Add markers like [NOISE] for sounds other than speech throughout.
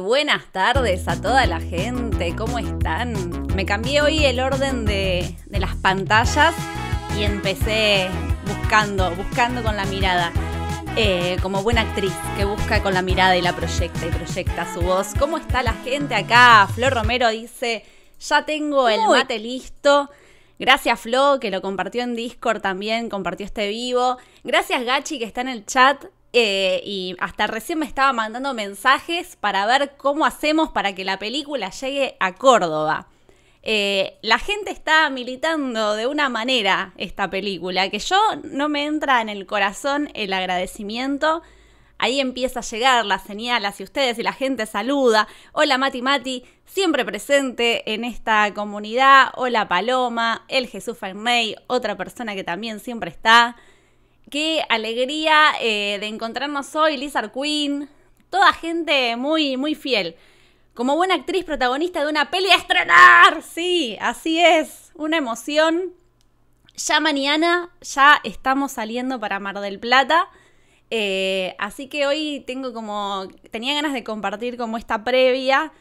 buenas tardes a toda la gente, ¿cómo están? Me cambié hoy el orden de, las pantallas y empecé buscando, buscando con la mirada. Eh, como buena actriz que busca con la mirada y la proyecta y proyecta su voz. ¿Cómo está la gente acá? Flor Romero dice, ya tengo el mate listo. Gracias Flo, que lo compartió en Discord también, compartió este vivo. Gracias Gachi, que está en el chat. Eh, y hasta recién me estaba mandando mensajes para ver cómo hacemos para que la película llegue a Córdoba. Eh, la gente está militando de una manera esta película, que yo no me entra en el corazón el agradecimiento. Ahí empieza a llegar la señal hacia ustedes y la gente saluda. Hola Mati Mati, siempre presente en esta comunidad. Hola Paloma, el Jesús Fermey, otra persona que también siempre está. Qué alegría eh, de encontrarnos hoy, Lizard Queen, Toda gente muy, muy fiel. Como buena actriz protagonista de una peli a estrenar. Sí, así es. Una emoción. Ya mañana ya estamos saliendo para Mar del Plata. Eh, así que hoy tengo como. tenía ganas de compartir como esta previa.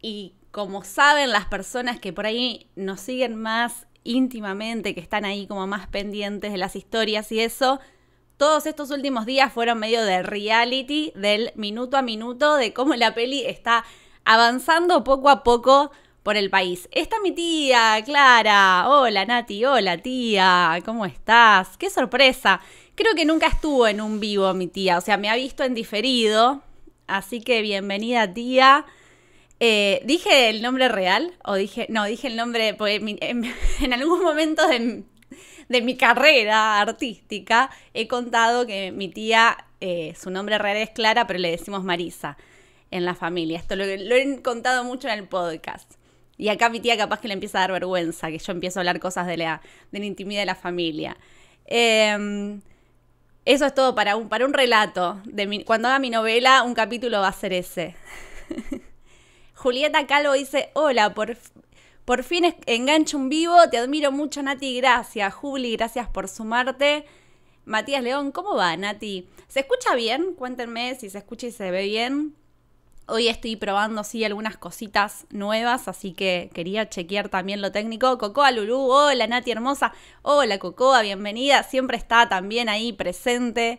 Y como saben las personas que por ahí nos siguen más íntimamente, que están ahí como más pendientes de las historias y eso, todos estos últimos días fueron medio de reality, del minuto a minuto, de cómo la peli está avanzando poco a poco por el país. Está mi tía, Clara. Hola, Nati. Hola, tía. ¿Cómo estás? Qué sorpresa. Creo que nunca estuvo en un vivo mi tía. O sea, me ha visto en diferido. Así que bienvenida, tía. Eh, ¿Dije el nombre real? ¿O dije.? No, dije el nombre. en, [LAUGHS] en algún momento de, de mi carrera artística, he contado que mi tía, eh, su nombre real es Clara, pero le decimos Marisa en la familia. Esto lo, he contado mucho en el podcast. Y acá mi tía capaz que le empieza a dar vergüenza, que yo empiezo a hablar cosas de la, de la intimidad de la familia. Em, eso es todo para un, para un relato. De cuando haga mi novela, un capítulo va a ser ese. [LAUGHS] Julieta Calvo dice, hola, por, por fin engancho un vivo, te admiro mucho Nati, gracias. Juli, gracias por sumarte. Matías León, ¿cómo va Nati? ¿Se escucha bien? Cuéntenme si se escucha y se ve bien. Hoy estoy probando, sí, algunas cositas nuevas, así que quería chequear también lo técnico. Cocoa Lulú, hola Nati hermosa, hola Cocoa, bienvenida, siempre está también ahí presente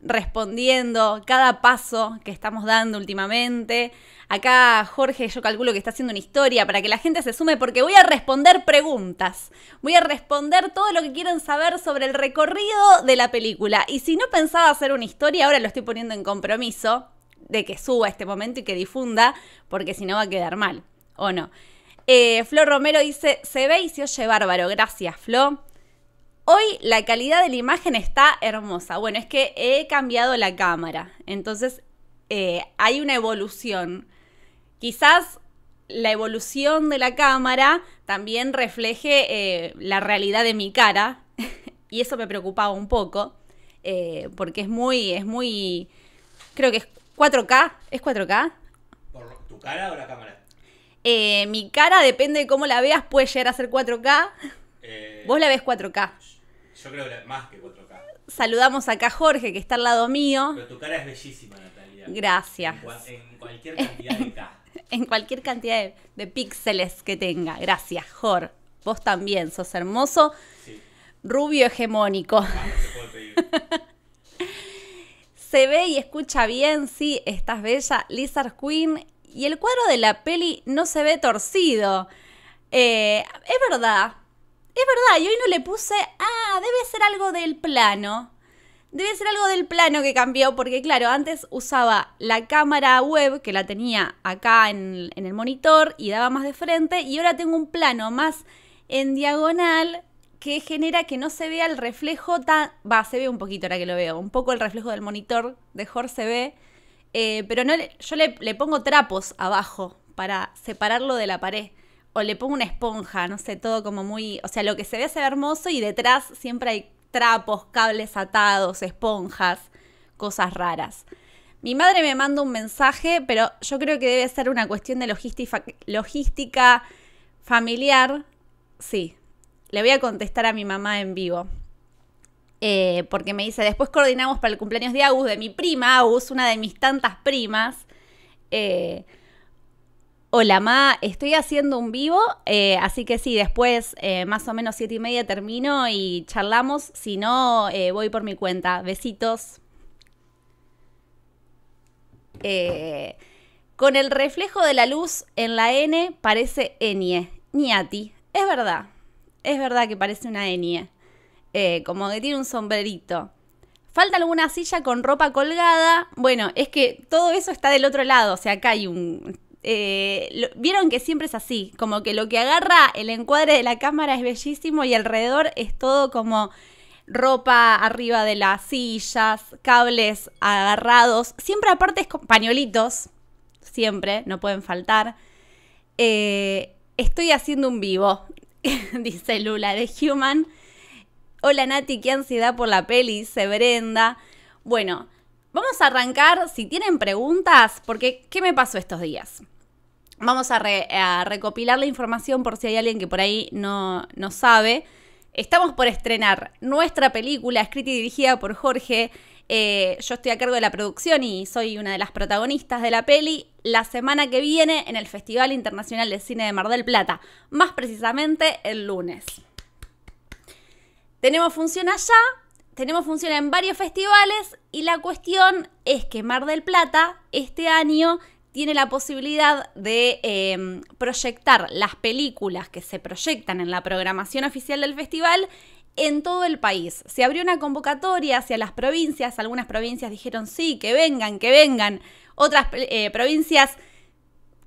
respondiendo cada paso que estamos dando últimamente. Acá Jorge yo calculo que está haciendo una historia para que la gente se sume porque voy a responder preguntas. Voy a responder todo lo que quieren saber sobre el recorrido de la película. Y si no pensaba hacer una historia, ahora lo estoy poniendo en compromiso de que suba este momento y que difunda, porque si no va a quedar mal, ¿o no? Eh, Flo Flor Romero dice, se ve y se oye bárbaro. Gracias, Flo. Hoy la calidad de la imagen está hermosa. Bueno, es que he cambiado la cámara, entonces eh, hay una evolución. Quizás la evolución de la cámara también refleje eh, la realidad de mi cara, [LAUGHS] y eso me preocupaba un poco, eh, porque es muy, es muy, creo que es 4K, ¿es 4K? tu cara o la cámara? mi cara, depende de cómo la veas, puede llegar a ser 4K. Vos la ves 4K. Yo creo que más que 4K. Saludamos acá Jorge, que está al lado mío. Pero tu cara es bellísima, Natalia. Gracias. En, cualquier cantidad de K. [LAUGHS] en cualquier cantidad de, píxeles que tenga. Gracias, Jorge. Vos también sos hermoso. Rubio hegemónico. Ah, se, [LAUGHS] se ve y escucha bien, sí, estás bella, Lizard Queen. Y el cuadro de la peli no se ve torcido. Eh, es verdad, es verdad, y hoy no le puse, ah, debe ser algo del plano. Debe ser algo del plano que cambió, porque claro, antes usaba la cámara web que la tenía acá en, el monitor y daba más de frente, y ahora tengo un plano más en diagonal que genera que no se vea el reflejo tan... Va, se ve un poquito ahora que lo veo, un poco el reflejo del monitor de Jorge se ve, eh, pero no le... yo le pongo trapos abajo para separarlo de la pared o le pongo una esponja, no sé, todo como muy, o sea, lo que se ve se ve hermoso y detrás siempre hay trapos, cables atados, esponjas, cosas raras. Mi madre me manda un mensaje, pero yo creo que debe ser una cuestión de logística familiar. Sí, le voy a contestar a mi mamá en vivo. Eh, porque me dice, después coordinamos para el cumpleaños de Agus, de mi prima Agus, una de mis tantas primas. Eh, Hola, Ma, estoy haciendo un vivo, eh, así que sí, después eh, más o menos siete y media termino y charlamos, si no, eh, voy por mi cuenta. Besitos. con el reflejo de la luz en la N parece Enie, Niati. Es verdad, es verdad que parece una Enie, como que tiene un sombrerito. Falta alguna silla con ropa colgada. Bueno, es que todo eso está del otro lado, o sea, acá hay un eh, vieron que siempre es así, como que lo que agarra el encuadre de la cámara es bellísimo y alrededor es todo como ropa arriba de las sillas, cables agarrados, siempre aparte es pañolitos siempre, no pueden faltar. Eh, estoy haciendo un vivo, [LAUGHS] dice Lula de Human. Hola Nati, qué ansiedad por la peli, se brenda. Bueno, vamos a arrancar si tienen preguntas, porque ¿qué me pasó estos días? Vamos a, recopilar la información por si hay alguien que por ahí no, sabe. Estamos por estrenar nuestra película escrita y dirigida por Jorge. Eh, yo estoy a cargo de la producción y soy una de las protagonistas de la peli. La semana que viene en el Festival Internacional de Cine de Mar del Plata, más precisamente el lunes. Tenemos función allá, tenemos función en varios festivales y la cuestión es que Mar del Plata este año tiene la posibilidad de em, proyectar las películas que se proyectan en la programación oficial del festival en todo el país. Se abrió una convocatoria hacia las provincias, algunas provincias dijeron sí, que vengan, que vengan, otras eh, provincias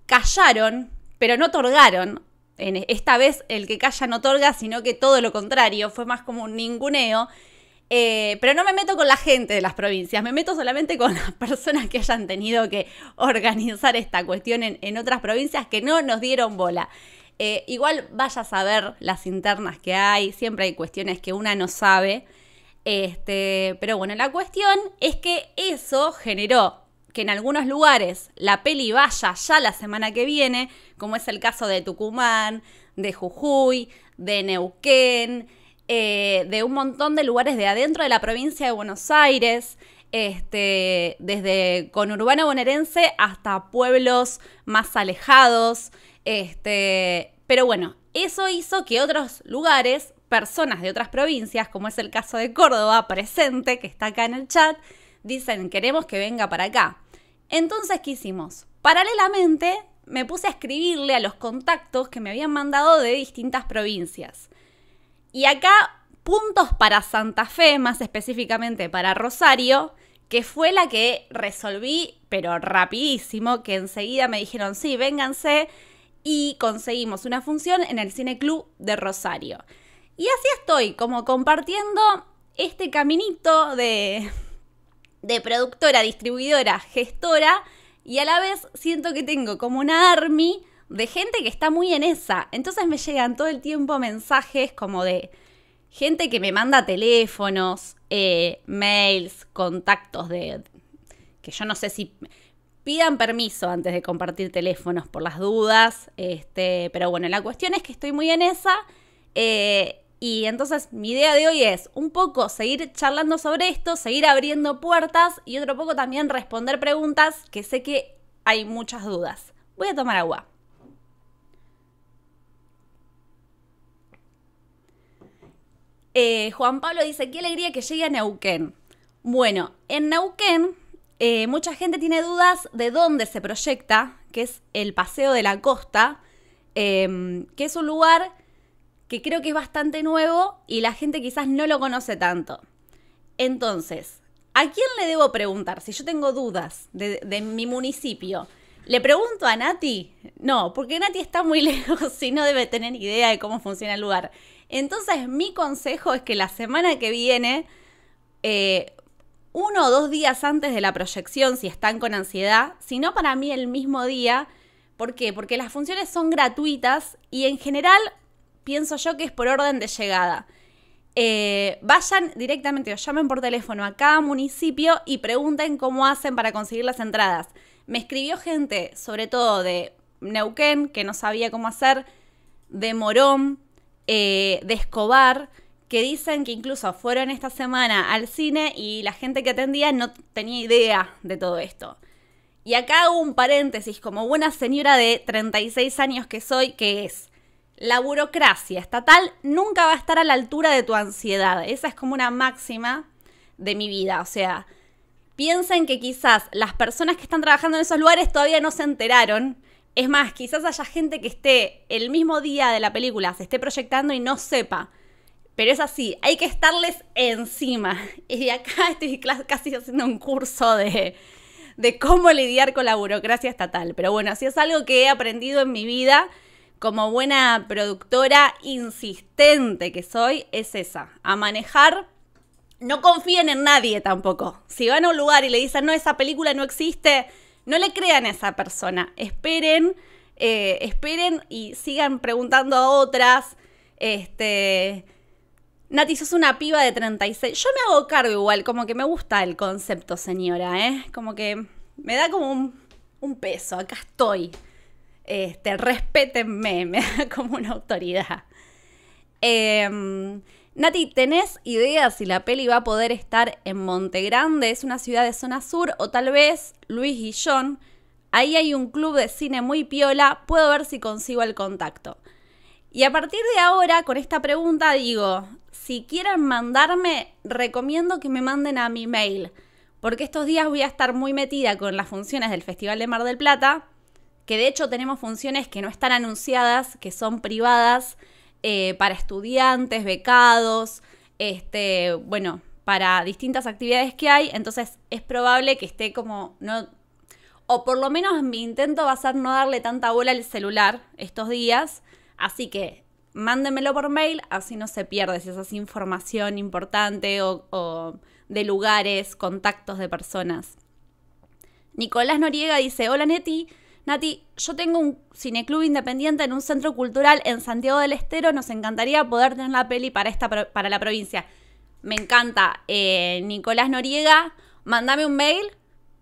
callaron, pero no otorgaron. En e, esta vez el que calla no otorga, sino que todo lo contrario, fue más como un ninguneo. Eh, pero no me meto con la gente de las provincias, me meto solamente con las personas que hayan tenido que organizar esta cuestión en, otras provincias que no nos dieron bola. Eh, igual vaya a saber las internas que hay, siempre hay cuestiones que una no sabe. Este, pero bueno, la cuestión es que eso generó que en algunos lugares la peli vaya ya la semana que viene, como es el caso de Tucumán, de Jujuy, de Neuquén, eh, de un montón de lugares de adentro de la provincia de Buenos Aires, este, desde conurbano bonaerense hasta pueblos más alejados. Este, pero bueno, eso hizo que otros lugares, personas de otras provincias, como es el caso de Córdoba, presente, que está acá en el chat, dicen, queremos que venga para acá. Entonces, ¿qué hicimos? Paralelamente, me puse a escribirle a los contactos que me habían mandado de distintas provincias. Y acá puntos para Santa Fe, más específicamente para Rosario, que fue la que resolví, pero rapidísimo, que enseguida me dijeron, sí, vénganse, y conseguimos una función en el Cine Club de Rosario. Y así estoy, como compartiendo este caminito de, productora, distribuidora, gestora, y a la vez siento que tengo como una army de gente que está muy en esa. Entonces me llegan todo el tiempo mensajes como de gente que me manda teléfonos, eh, mails, contactos de... que yo no sé si... Pidan permiso antes de compartir teléfonos por las dudas, este, pero bueno, la cuestión es que estoy muy en esa eh, y entonces mi idea de hoy es un poco seguir charlando sobre esto, seguir abriendo puertas y otro poco también responder preguntas que sé que hay muchas dudas. Voy a tomar agua. Eh, Juan Pablo dice, qué alegría que llegue a Neuquén. Bueno, en Neuquén eh, mucha gente tiene dudas de dónde se proyecta, que es el Paseo de la Costa, em, que es un lugar que creo que es bastante nuevo y la gente quizás no lo conoce tanto. Entonces, ¿a quién le debo preguntar si yo tengo dudas de, de mi municipio? ¿Le pregunto a Nati? No, porque Nati está muy [LAUGHS] lejos y no debe tener idea de cómo funciona el lugar. Entonces mi consejo es que la semana que viene, eh, uno o dos días antes de la proyección, si están con ansiedad, sino para mí el mismo día. ¿Por qué? Porque las funciones son gratuitas y en general pienso yo que es por orden de llegada. Eh, vayan directamente o llamen por teléfono a cada municipio y pregunten cómo hacen para conseguir las entradas. Me escribió gente, sobre todo de Neuquén, que no sabía cómo hacer, de Morón, eh, de Escobar, que dicen que incluso fueron esta semana al cine y la gente que atendía no tenía idea de todo esto. Y acá hago un paréntesis, como buena señora de 36 años que soy, que es, la burocracia estatal nunca va a estar a la altura de tu ansiedad. Esa es como una máxima de mi vida. O sea, piensen que quizás las personas que están trabajando en esos lugares todavía no se enteraron es más, quizás haya gente que esté el mismo día de la película, se esté proyectando y no sepa. Pero es así, hay que estarles encima. [LAUGHS] Y acá estoy casi haciendo un curso de, de cómo lidiar con la burocracia estatal. Pero bueno, si es algo que he aprendido en mi vida como buena productora insistente que soy, es esa, a manejar. No confíen en nadie tampoco. Si van a un lugar y le dicen, no, esa película no existe, no le crean a esa persona, esperen, eh, esperen y sigan preguntando a otras. Este, Nati, sos una piba de 36. Yo me hago cargo igual, como que me gusta el concepto, señora, ¿eh? Como que me da como un, un peso, acá estoy. Este, respétenme, [LAUGHS] me da como una autoridad. Eh, Nati, ¿tenés idea si la peli va a poder estar en Montegrande? Es una ciudad de zona sur, o tal vez Luis Guillón. Ahí hay un club de cine muy piola, puedo ver si consigo el contacto. Y a partir de ahora, con esta pregunta, digo, si quieren mandarme, recomiendo que me manden a mi mail, porque estos días voy a estar muy metida con las funciones del Festival de Mar del Plata, que de hecho tenemos funciones que no están anunciadas, que son privadas, eh, para estudiantes, becados, este, bueno, para distintas actividades que hay, entonces es probable que esté como, no, o por lo menos mi intento va a ser no darle tanta bola al celular estos días, así que mándemelo por mail, así no se pierde si es información importante o, o de lugares, contactos de personas. Nicolás Noriega dice, hola Neti, Nati, yo tengo un cineclub independiente en un centro cultural en Santiago del Estero, nos encantaría poder tener la peli para, esta, para la provincia. Me encanta, eh, Nicolás Noriega, mandame un mail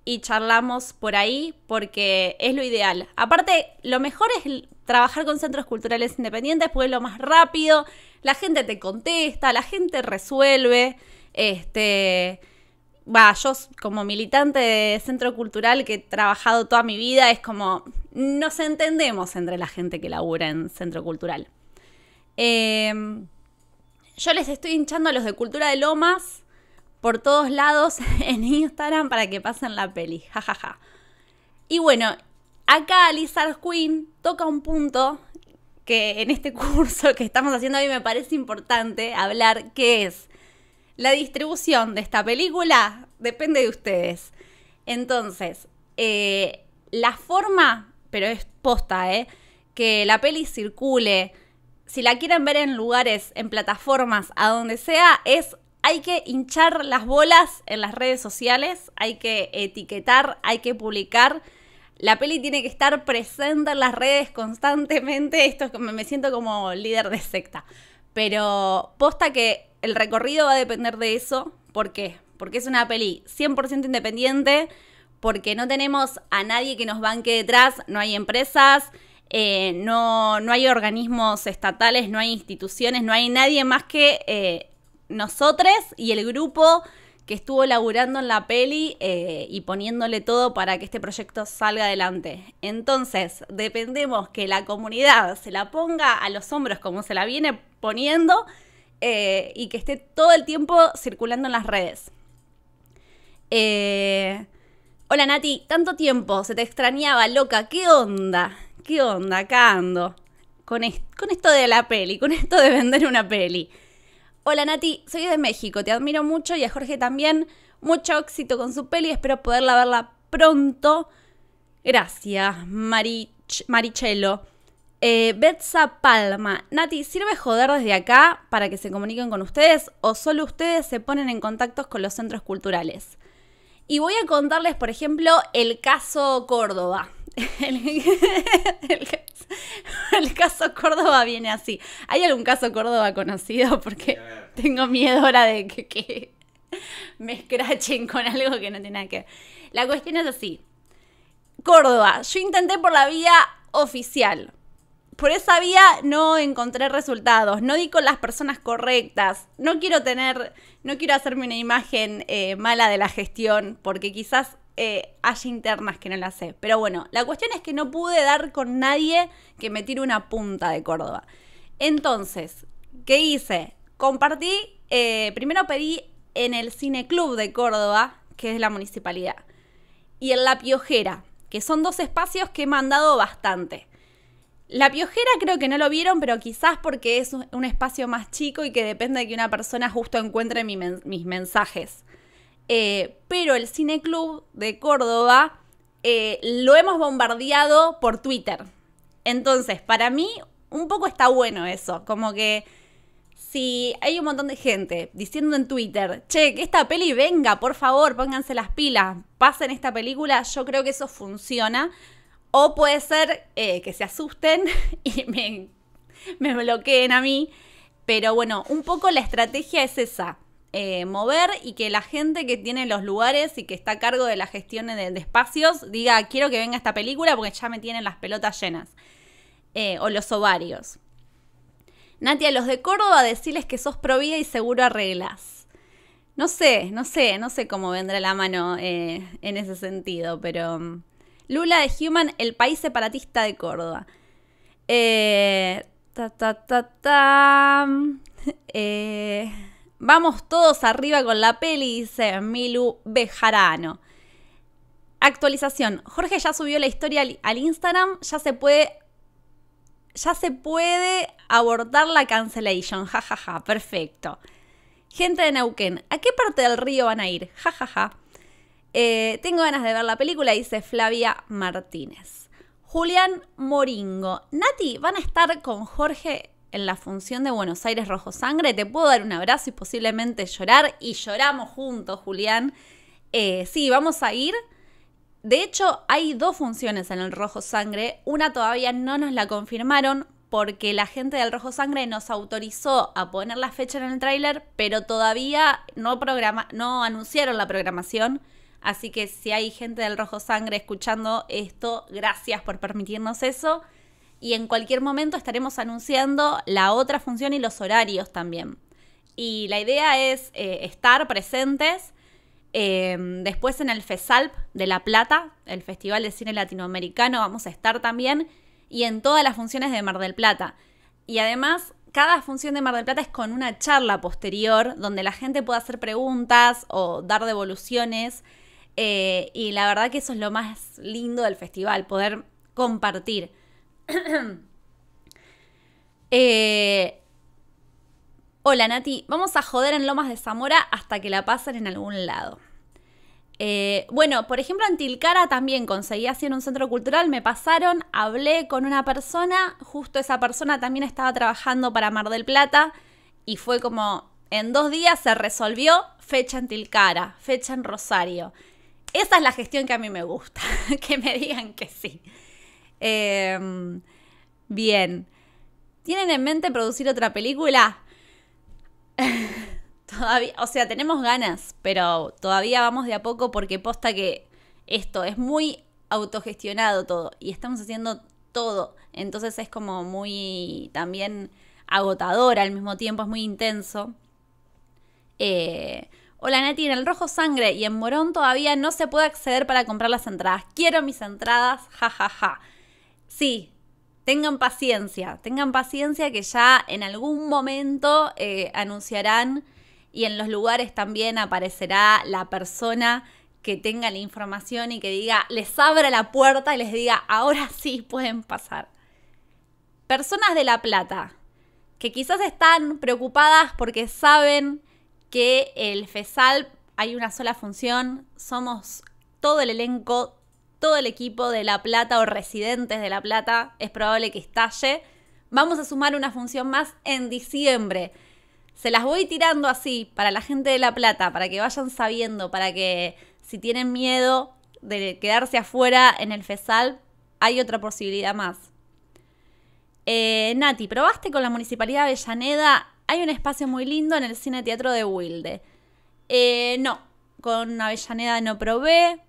y charlamos por ahí porque es lo ideal. Aparte, lo mejor es trabajar con centros culturales independientes porque es lo más rápido, la gente te contesta, la gente resuelve, este va yo como militante de centro cultural que he trabajado toda mi vida, es como nos entendemos entre la gente que labura en centro cultural. Em, yo les estoy hinchando a los de Cultura de Lomas por todos lados [LAUGHS] en Instagram para que pasen la peli, jajaja. Y bueno, acá Lizard Queen toca un punto que en este [LAUGHS] curso que estamos haciendo hoy me parece importante hablar, que es la distribución de esta película depende de ustedes. Entonces, eh, la forma, pero es posta, eh, Que la peli circule, si la quieren ver en lugares, en plataformas, a donde sea, es hay que hinchar las bolas en las redes sociales, hay que etiquetar, hay que publicar. La peli tiene que estar presente en las redes constantemente. Esto es, me siento como líder de secta. Pero posta que el recorrido va a depender de eso. ¿Por qué? Porque es una peli 100% independiente, porque no tenemos a nadie que nos banque detrás, no hay empresas, eh, no, hay organismos estatales, no hay instituciones, no hay nadie más que eh, nosotros y el grupo que estuvo laburando en la peli eh, y poniéndole todo para que este proyecto salga adelante. Entonces, dependemos que la comunidad se la ponga a los hombros como se la viene poniendo eh, y que esté todo el tiempo circulando en las redes. Eh, hola Nati, tanto tiempo, se te extrañaba, loca, ¿qué onda? ¿Qué onda? Cando? Con, esto de la peli, con esto de vender una peli. Hola Nati, soy de México, te admiro mucho y a Jorge también. Mucho éxito con su peli, espero poderla verla pronto. Gracias, Marichelo. Eh, Betsa Palma, Nati, ¿sirve joder desde acá para que se comuniquen con ustedes o solo ustedes se ponen en contacto con los centros culturales? Y voy a contarles, por ejemplo, el caso Córdoba. [LAUGHS] [LAUGHS] El, caso Córdoba viene así. ¿Hay algún caso Córdoba conocido? [LAUGHS] Porque tengo miedo ahora de que, que me escrachen con algo que no tiene nada que ver. La cuestión es así. Córdoba, yo intenté por la vía oficial por esa vía no encontré resultados, no di con las personas correctas, no quiero tener, no quiero hacerme una imagen eh, mala de la gestión, porque quizás eh, haya internas que no la sé. Pero bueno, la cuestión es que no pude dar con nadie que me tire una punta de Córdoba. Entonces, ¿qué hice? Compartí, eh, primero pedí en el Cine Club de Córdoba, que es la municipalidad, y en La Piojera, que son dos espacios que he mandado bastante. La piojera creo que no lo vieron, pero quizás porque es un espacio más chico y que depende de que una persona justo encuentre mis mensajes. Eh, pero el Cine Club de Córdoba eh, lo hemos bombardeado por Twitter. Entonces, para mí, un poco está bueno eso. Como que si hay un montón de gente diciendo en Twitter, che, que esta peli venga, por favor, pónganse las pilas, pasen esta película, yo creo que eso funciona. O puede ser eh, que se asusten [LAUGHS] y me, bloqueen a mí. Pero bueno, un poco la estrategia es esa. Eh, mover y que la gente que tiene los lugares y que está a cargo de la gestión de, espacios diga quiero que venga esta película porque ya me tienen las pelotas llenas eh, o los ovarios. Natia, los de Córdoba decirles que sos provida y seguro arreglas. No sé, no sé, no sé cómo vendrá la mano en ese sentido, pero mm, Lula de Human, el país separatista de Córdoba. Eh, ta, ta, ta, ta. [LAUGHS] Eh, vamos todos arriba con la peli, dice Milu Bejarano. Actualización. Jorge ya subió la historia al, Instagram. Ya se puede ya se puede abortar la cancellation, jajaja, ja, ja, perfecto. Gente de Neuquén, ¿a qué parte del río van a ir? Jajaja. Ja, eh, tengo ganas de ver la película, dice Flavia Martínez. Julián Moringo. Nati, van a estar con Jorge en la función de Buenos Aires Rojo Sangre. Te puedo dar un abrazo y posiblemente llorar. Y lloramos juntos, Julián. Eh, sí, vamos a ir. De hecho, hay dos funciones en el Rojo Sangre. Una todavía no nos la confirmaron porque la gente del Rojo Sangre nos autorizó a poner la fecha en el tráiler, pero todavía no, no anunciaron la programación. Así que si hay gente del Rojo Sangre escuchando esto, gracias por permitirnos eso. Y en cualquier momento estaremos anunciando la otra función y los horarios también. Y la idea es eh, estar presentes. Eh, después en el FESALP de La Plata, el Festival de Cine Latinoamericano, vamos a estar también. Y en todas las funciones de Mar del Plata. Y además, cada función de Mar del Plata es con una charla posterior donde la gente puede hacer preguntas o dar devoluciones eh, y la verdad que eso es lo más lindo del festival, poder compartir. [CLEARS THROAT] Eh, hola Nati, vamos a joder en Lomas de Zamora hasta que la pasen en algún lado. Eh, bueno, por ejemplo, en Tilcara también conseguí así en un centro cultural, me pasaron, hablé con una persona, justo esa persona también estaba trabajando para Mar del Plata y fue como en dos días se resolvió fecha en Tilcara, fecha en Rosario esa es la gestión que a mí me gusta, [LAUGHS] que me digan que sí. Em, bien. ¿Tienen en mente producir otra película? [LAUGHS] todavía, o sea, tenemos ganas, pero todavía vamos de a poco porque posta que esto es muy autogestionado todo y estamos haciendo todo. Entonces es como muy también agotador al mismo tiempo, es muy intenso. Eh, Hola, Nati en el Rojo Sangre y en Morón todavía no se puede acceder para comprar las entradas. Quiero mis entradas, jajaja. Ja, ja. Sí, tengan paciencia, tengan paciencia que ya en algún momento eh, anunciarán y en los lugares también aparecerá la persona que tenga la información y que diga, les abra la puerta y les diga, ahora sí pueden pasar. Personas de La Plata, que quizás están preocupadas porque saben que el FESAL hay una sola función, somos todo el elenco, todo el equipo de La Plata o residentes de La Plata, es probable que estalle. Vamos a sumar una función más en diciembre. Se las voy tirando así para la gente de La Plata, para que vayan sabiendo, para que si tienen miedo de quedarse afuera en el FESAL, hay otra posibilidad más. Eh, Nati, ¿probaste con la Municipalidad de Avellaneda hay un espacio muy lindo en el cine teatro de Wilde. Eh, no, con Avellaneda no probé.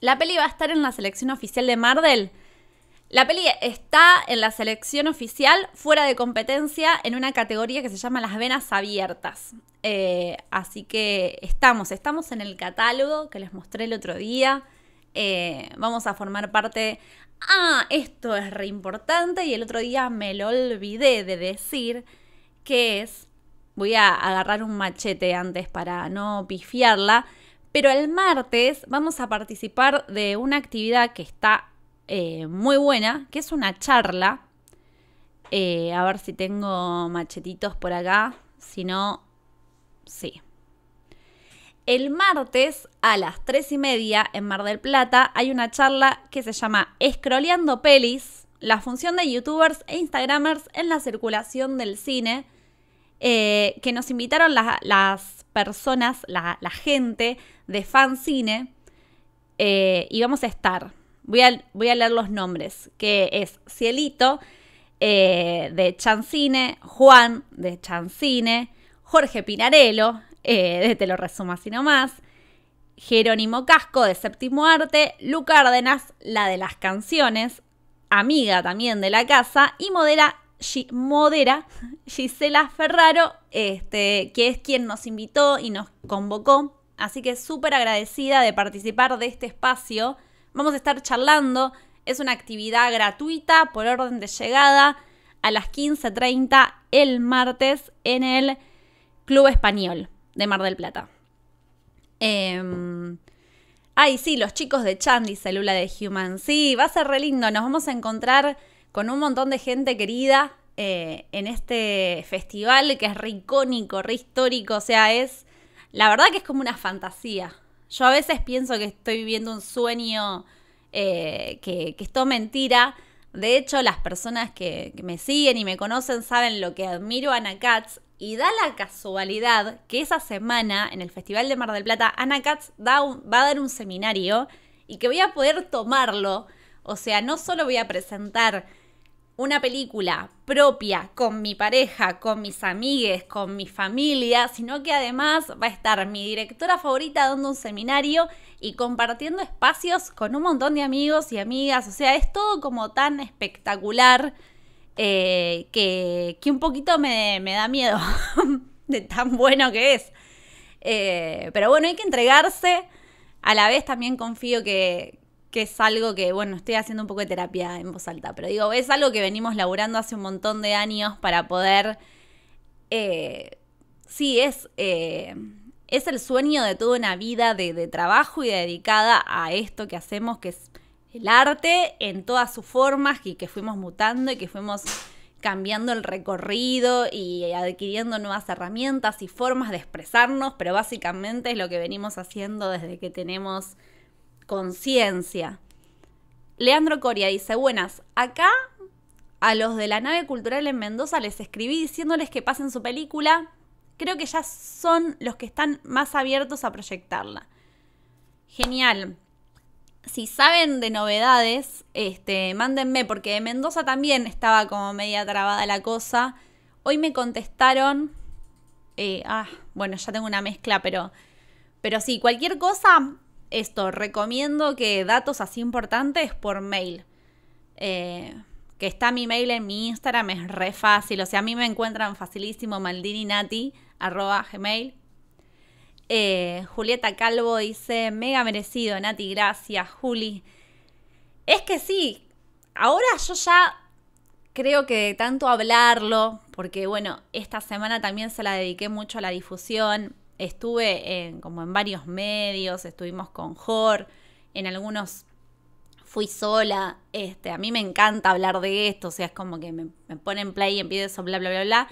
La peli va a estar en la selección oficial de Mardel. La peli está en la selección oficial, fuera de competencia, en una categoría que se llama Las Venas Abiertas. Eh, así que estamos, estamos en el catálogo que les mostré el otro día. Eh, vamos a formar parte ah, esto es re importante y el otro día me lo olvidé de decir, que es, voy a agarrar un machete antes para no pifiarla, pero el martes vamos a participar de una actividad que está eh, muy buena, que es una charla. Eh, a ver si tengo machetitos por acá, si no, sí, el martes a las 3 y media en Mar del Plata hay una charla que se llama Escroleando Pelis, la función de youtubers e instagramers en la circulación del cine, eh, que nos invitaron las personas, la, gente de fancine, eh, y vamos a estar. Voy a, leer los nombres, que es Cielito eh, de Chancine, Juan de Chancine, Jorge Pinarello, eh, [LAUGHS] te lo resumo así nomás. Jerónimo Casco de Séptimo Arte, Lu Cárdenas, la de las canciones, amiga también de la casa, y modera, modera [LAUGHS] Gisela Ferraro, este, que es quien nos invitó y nos convocó. Así que súper agradecida de participar de este espacio. Vamos a estar charlando. Es una actividad gratuita por orden de llegada a las 15.30 el martes en el Club Español de Mar del Plata. Em, ay, sí, los chicos de Chandy, Célula de Human. Sí, va a ser re lindo. Nos vamos a encontrar con un montón de gente querida eh, en este festival que es re icónico, re histórico. O sea, es. La verdad que es como una fantasía. Yo a veces pienso que estoy viviendo un sueño eh, que, que es todo mentira. De hecho, las personas que, me siguen y me conocen saben lo que admiro a Ana Katz y da la casualidad que esa semana en el Festival de Mar del Plata, Ana Katz va a dar un seminario y que voy a poder tomarlo. O sea, no solo voy a presentar una película propia con mi pareja, con mis amigues, con mi familia, sino que además va a estar mi directora favorita dando un seminario y compartiendo espacios con un montón de amigos y amigas. O sea, es todo como tan espectacular eh, que, un poquito me, da miedo [LAUGHS] de tan bueno que es. Eh, pero bueno, hay que entregarse. A la vez también confío que, que es algo que, bueno, estoy haciendo un poco de terapia en voz alta, pero digo, es algo que venimos laburando hace un montón de años para poder... Eh, sí, es, eh, es el sueño de toda una vida de, trabajo y dedicada a esto que hacemos, que es el arte en todas sus formas y que fuimos mutando y que fuimos cambiando el recorrido y adquiriendo nuevas herramientas y formas de expresarnos, pero básicamente es lo que venimos haciendo desde que tenemos conciencia. Leandro Coria dice, buenas, acá a los de la nave cultural en Mendoza les escribí diciéndoles que pasen su película. Creo que ya son los que están más abiertos a proyectarla. Genial. Si saben de novedades, este, mándenme, porque de Mendoza también estaba como media trabada la cosa. Hoy me contestaron. Eh, ah, bueno, ya tengo una mezcla, pero. Pero sí, cualquier cosa, esto, recomiendo que datos así importantes por mail. Eh, que está mi mail en mi Instagram, es re fácil. O sea, a mí me encuentran facilísimo maldini arroba gmail. Eh, Julieta Calvo dice, mega merecido, Nati, gracias, Juli. Es que sí, ahora yo ya creo que tanto hablarlo, porque bueno, esta semana también se la dediqué mucho a la difusión, estuve en, como en varios medios, estuvimos con Jor, en algunos fui sola, este, a mí me encanta hablar de esto, o sea, es como que me, me ponen play y empiezo bla, bla, bla, bla.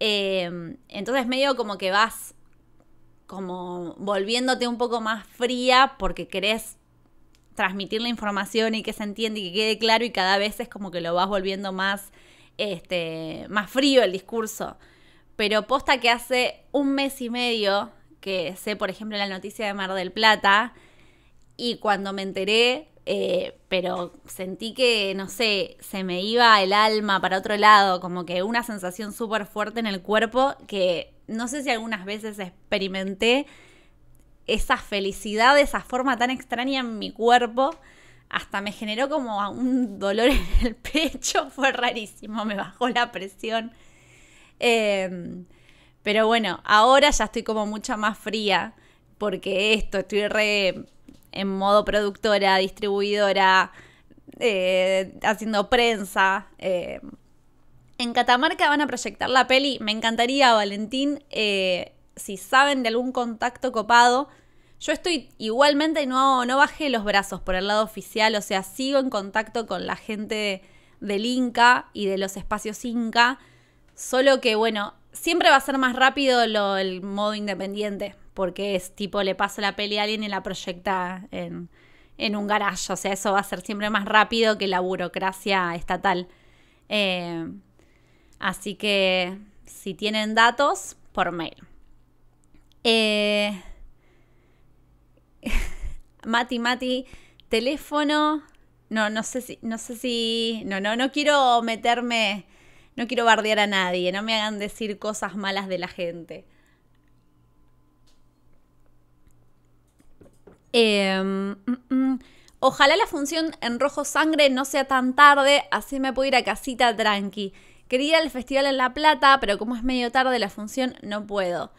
Em, entonces medio como que vas como volviéndote un poco más fría porque querés transmitir la información y que se entienda y que quede claro y cada vez es como que lo vas volviendo más, este, más frío el discurso pero posta que hace un mes y medio que sé, por ejemplo, la noticia de Mar del Plata, y cuando me enteré, eh, pero sentí que, no sé, se me iba el alma para otro lado, como que una sensación súper fuerte en el cuerpo que no sé si algunas veces experimenté esa felicidad esa forma tan extraña en mi cuerpo. Hasta me generó como un dolor en el [LAUGHS] pecho, fue rarísimo, me bajó la presión. Em, pero bueno, ahora ya estoy como mucha más fría porque esto, estoy re en modo productora, distribuidora, eh, haciendo prensa. Em. En Catamarca van a proyectar la peli. Me encantaría, Valentín, eh, si saben de algún contacto copado. Yo estoy igualmente, no, no bajé los brazos por el lado oficial, o sea, sigo en contacto con la gente del Inca y de los espacios Inca. Solo que, bueno, siempre va a ser más rápido el modo independiente, porque es tipo, le pasa la peli a alguien y la proyecta en, un garaje. O sea, eso va a ser siempre más rápido que la burocracia estatal. Eh, así que, si tienen datos, por mail. Eh, [LAUGHS] Mati, Mati, teléfono. No, no sé si, no sé si, no, no, no quiero meterme no quiero bardear a nadie, no me hagan decir cosas malas de la gente. Em, mm, mm. Ojalá la función en Rojo Sangre no sea tan tarde, así me puedo ir a casita tranqui. Quería el festival en La Plata, pero como es medio tarde la función, no puedo.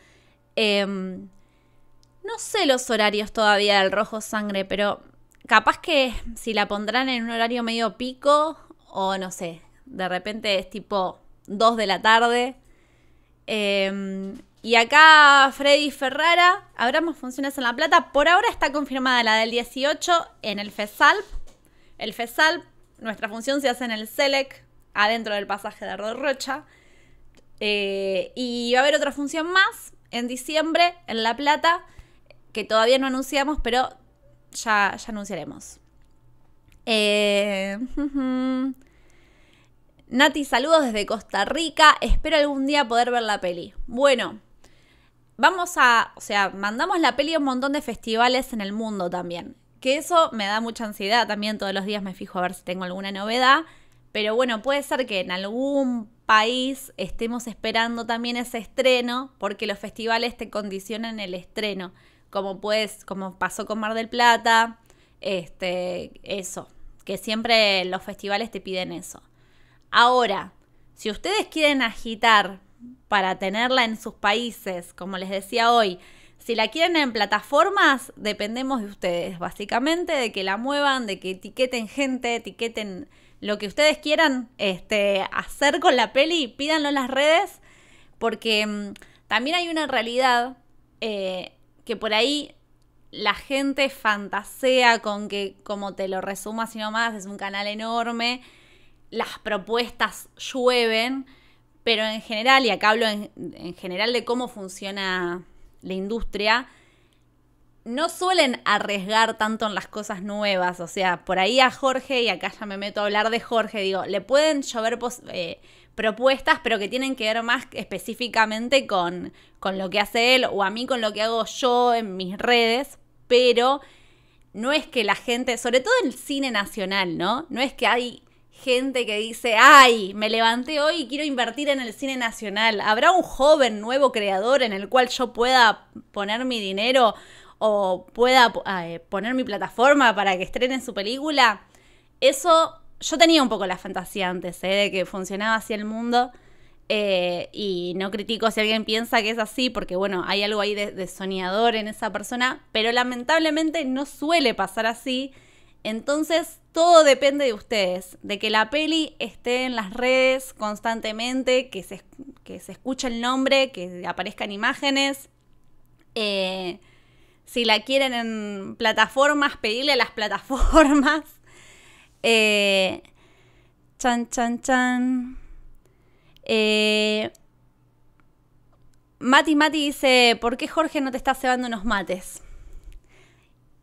Em, no sé los horarios todavía del Rojo Sangre, pero capaz que si la pondrán en un horario medio pico o no sé, de repente es tipo 2 de la tarde. Em, y acá Freddy Ferrara, más funciones en La Plata. Por ahora está confirmada la del 18 en el FESALP. El FESALP, nuestra función se hace en el SELEC, adentro del pasaje de Rocha. Eh, y va a haber otra función más en diciembre en La Plata, que todavía no anunciamos, pero ya, ya anunciaremos. Eh, [LAUGHS] Nati, saludos desde Costa Rica. Espero algún día poder ver la peli. Bueno, vamos a, o sea, mandamos la peli a un montón de festivales en el mundo también. Que eso me da mucha ansiedad también. Todos los días me fijo a ver si tengo alguna novedad. Pero bueno, puede ser que en algún país estemos esperando también ese estreno, porque los festivales te condicionan el estreno, como puedes, como pasó con Mar del Plata, este, eso, que siempre los festivales te piden eso. Ahora, si ustedes quieren agitar para tenerla en sus países, como les decía hoy, si la quieren en plataformas, dependemos de ustedes, básicamente, de que la muevan, de que etiqueten gente, etiqueten lo que ustedes quieran este, hacer con la peli, pídanlo en las redes, porque mm, también hay una realidad eh, que por ahí la gente fantasea con que, como te lo resumo así nomás, es un canal enorme las propuestas llueven, pero en general, y acá hablo en, general de cómo funciona la industria, no suelen arriesgar tanto en las cosas nuevas. O sea, por ahí a Jorge, y acá ya me meto a hablar de Jorge, digo, le pueden llover eh, propuestas, pero que tienen que ver más específicamente con, con lo que hace él o a mí con lo que hago yo en mis redes, pero no es que la gente, sobre todo en el cine nacional, ¿no? No es que hay gente que dice, ay, me levanté hoy y quiero invertir en el cine nacional. ¿Habrá un joven nuevo creador en el cual yo pueda poner mi dinero o pueda eh, poner mi plataforma para que estrene su película? Eso, yo tenía un poco la fantasía antes, eh, de que funcionaba así el mundo. Eh, y no critico si alguien piensa que es así, porque bueno, hay algo ahí de, de soñador en esa persona, pero lamentablemente no suele pasar así. Entonces, todo depende de ustedes, de que la peli esté en las redes constantemente, que se, que se escuche el nombre, que aparezcan imágenes. Eh, si la quieren en plataformas, pedirle a las [LAUGHS] plataformas. Eh, chan, chan, chan. Eh, Mati Mati dice, ¿por qué Jorge no te está cebando unos mates?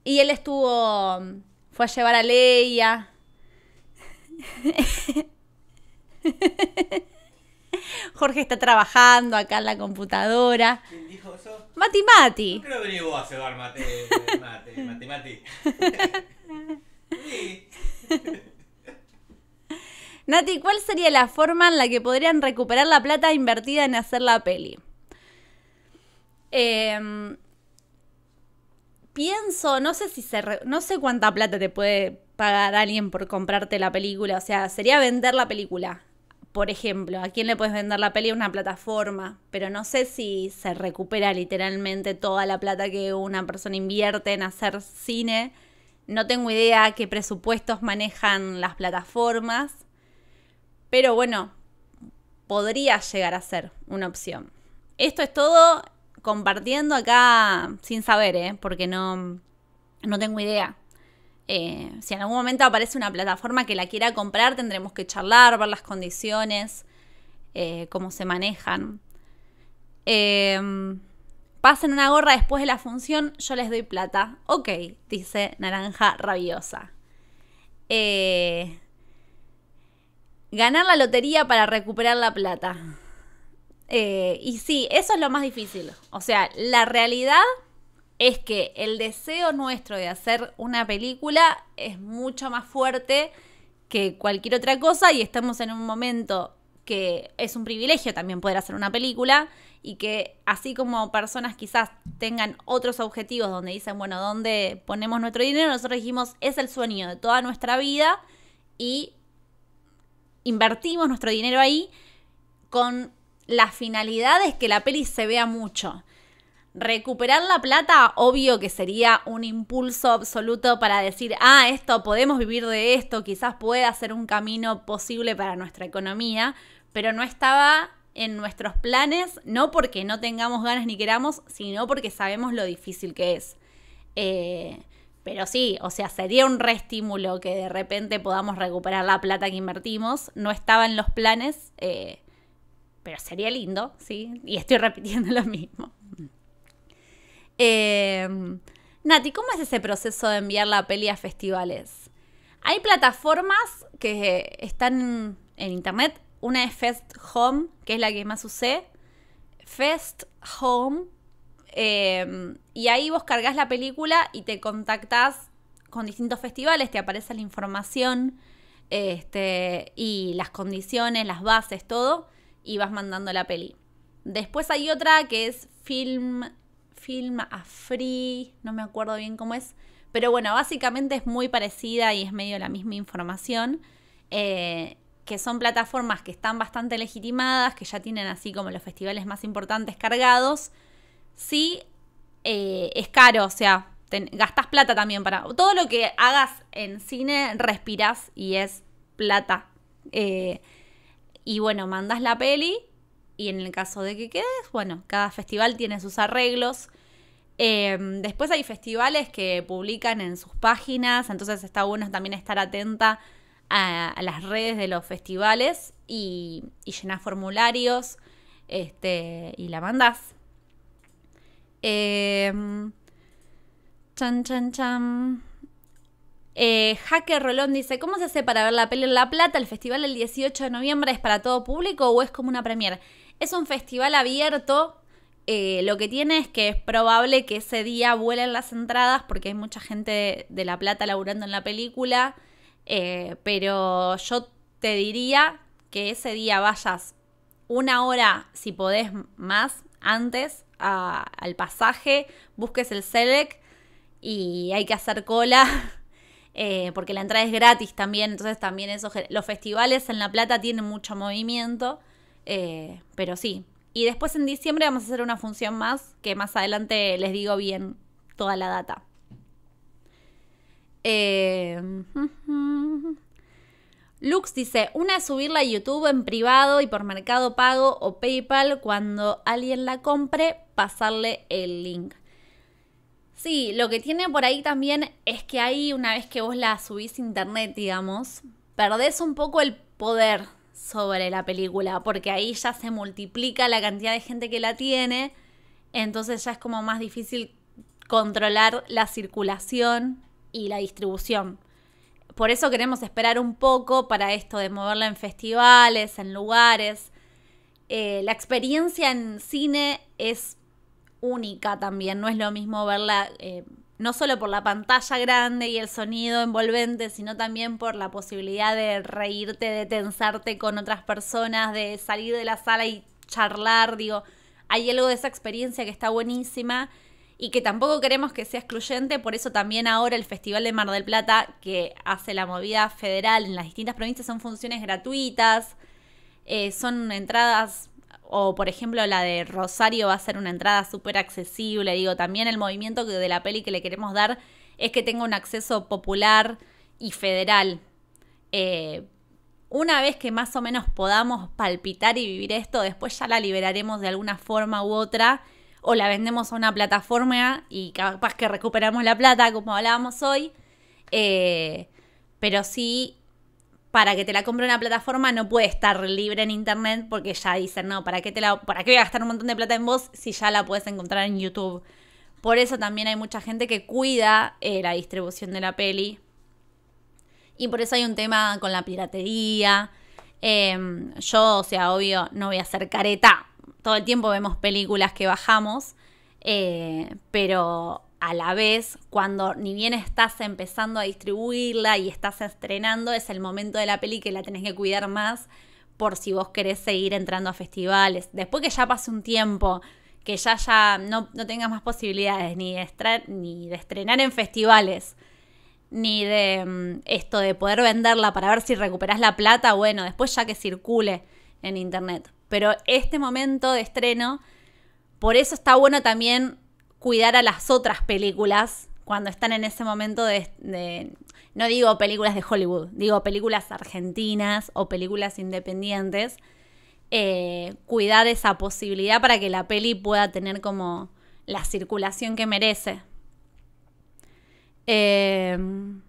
Y él estuvo fue a llevar a Leia. Jorge está trabajando acá en la computadora. ¿Quién dijo eso? Mati Mati. No creo venir vos a mate, Nati, ¿cuál sería la forma en la que podrían recuperar la plata invertida en hacer la peli? Eh, pienso, no sé si se no sé cuánta plata te puede pagar alguien por comprarte la película, o sea, sería vender la película. Por ejemplo, ¿a quién le puedes vender la peli? Una plataforma, pero no sé si se recupera literalmente toda la plata que una persona invierte en hacer cine. No tengo idea qué presupuestos manejan las plataformas, pero bueno, podría llegar a ser una opción. Esto es todo compartiendo acá sin saber, ¿eh? porque no, no tengo idea. Eh, si en algún momento aparece una plataforma que la quiera comprar, tendremos que charlar, ver las condiciones, eh, cómo se manejan. Em, pasen una gorra después de la función, yo les doy plata. Ok, dice Naranja Rabiosa. Eh, ganar la lotería para recuperar la plata. Eh, y sí, eso es lo más difícil. O sea, la realidad es que el deseo nuestro de hacer una película es mucho más fuerte que cualquier otra cosa y estamos en un momento que es un privilegio también poder hacer una película y que así como personas quizás tengan otros objetivos donde dicen, bueno, ¿dónde ponemos nuestro dinero? Nosotros dijimos, es el sueño de toda nuestra vida y invertimos nuestro dinero ahí con la finalidad es que la peli se vea mucho. Recuperar la plata, obvio que sería un impulso absoluto para decir, ah, esto, podemos vivir de esto, quizás pueda ser un camino posible para nuestra economía, pero no estaba en nuestros planes, no porque no tengamos ganas ni queramos, sino porque sabemos lo difícil que es. Eh, pero sí, o sea, sería un reestímulo que de repente podamos recuperar la plata que invertimos. No estaba en los planes, eh, pero sería lindo, ¿sí? Y estoy [LAUGHS] repitiendo lo mismo. Em, Nati, ¿cómo es ese proceso de enviar la peli a festivales? Hay plataformas que eh, están en internet. Una es Fest Home, que es la que más usé. Fest Home. Em, y ahí vos cargas la película y te contactás con distintos festivales, te aparece la información este, y las condiciones, las bases, todo y vas mandando la peli. Después hay otra que es Film, film a Free, no me acuerdo bien cómo es, pero bueno, básicamente es muy parecida y es medio la misma información. Eh, que son plataformas que están bastante legitimadas, que ya tienen así como los festivales más importantes cargados, sí eh, es caro, o sea, gastas plata también para... Todo lo que hagas en cine respiras y es plata. Eh, y bueno, mandas la peli y en el caso de que quedes, bueno, cada festival tiene sus arreglos. Em, después hay festivales que publican en sus páginas, entonces está bueno también estar atenta a, las redes de los festivales y, y llenar formularios este, y la mandás. Em, chan, chan, chan. Eh, Hacker Rolón dice, ¿cómo se hace para ver la peli en La Plata? ¿El festival del 18 de noviembre es para todo público o es como una premier? Es un festival abierto. Eh, lo que tiene es que es probable que ese día vuelen las entradas porque hay mucha gente de, La Plata laburando en la película. Eh, pero yo te diría que ese día vayas una hora, si podés más, antes al pasaje, busques el SELEC y hay que hacer cola [LAUGHS] Eh, porque la entrada es gratis también, entonces también los festivales en La Plata tienen mucho movimiento, eh, pero sí. Y después en diciembre vamos a hacer una función más, que más adelante les digo bien toda la data. Eh, [LAUGHS] Lux dice, una es subirla a YouTube en privado y por mercado pago o PayPal cuando alguien la compre, pasarle el link. Sí, lo que tiene por ahí también es que ahí una vez que vos la subís a internet, digamos, perdés un poco el poder sobre la película, porque ahí ya se multiplica la cantidad de gente que la tiene, entonces ya es como más difícil controlar la circulación y la distribución. Por eso queremos esperar un poco para esto de moverla en festivales, en lugares. Eh, la experiencia en cine es única también. No es lo mismo verla eh, no solo por la pantalla grande y el sonido envolvente, sino también por la posibilidad de reírte, de tensarte con otras personas, de salir de la sala y charlar. Digo, hay algo de esa experiencia que está buenísima y que tampoco queremos que sea excluyente, por eso también ahora el Festival de Mar del Plata, que hace la movida federal en las distintas provincias, son funciones gratuitas, eh, son entradas o por ejemplo la de Rosario va a ser una entrada súper accesible, digo, también el movimiento de la peli que le queremos dar es que tenga un acceso popular y federal. Eh, una vez que más o menos podamos palpitar y vivir esto, después ya la liberaremos de alguna forma u otra o la vendemos a una plataforma y capaz que recuperamos la plata como hablábamos hoy. Eh, pero sí para que te la compre una plataforma no puede estar libre en internet porque ya dicen, no, ¿para qué, te la, ¿para voy a gastar un montón de plata en vos si ya la puedes encontrar en YouTube? Por eso también hay mucha gente que cuida eh, la distribución de la peli. Y por eso hay un tema con la piratería. Em, yo, o sea, obvio, no voy a hacer careta. Todo el tiempo vemos películas que bajamos. Eh, pero a la vez, cuando ni bien estás empezando a distribuirla y estás estrenando, es el momento de la peli que la tenés que cuidar más por si vos querés seguir entrando a festivales. Después que ya pase un tiempo, que ya, ya no, no tengas más posibilidades ni de, ni de estrenar en festivales, ni de mm, esto de poder venderla para ver si recuperás la plata, bueno, después ya que circule en internet. Pero este momento de estreno, por eso está bueno también cuidar a las otras películas cuando están en ese momento de, no digo películas de Hollywood, digo películas argentinas o películas independientes, eh, cuidar esa posibilidad para que la peli pueda tener como la circulación que merece. Em,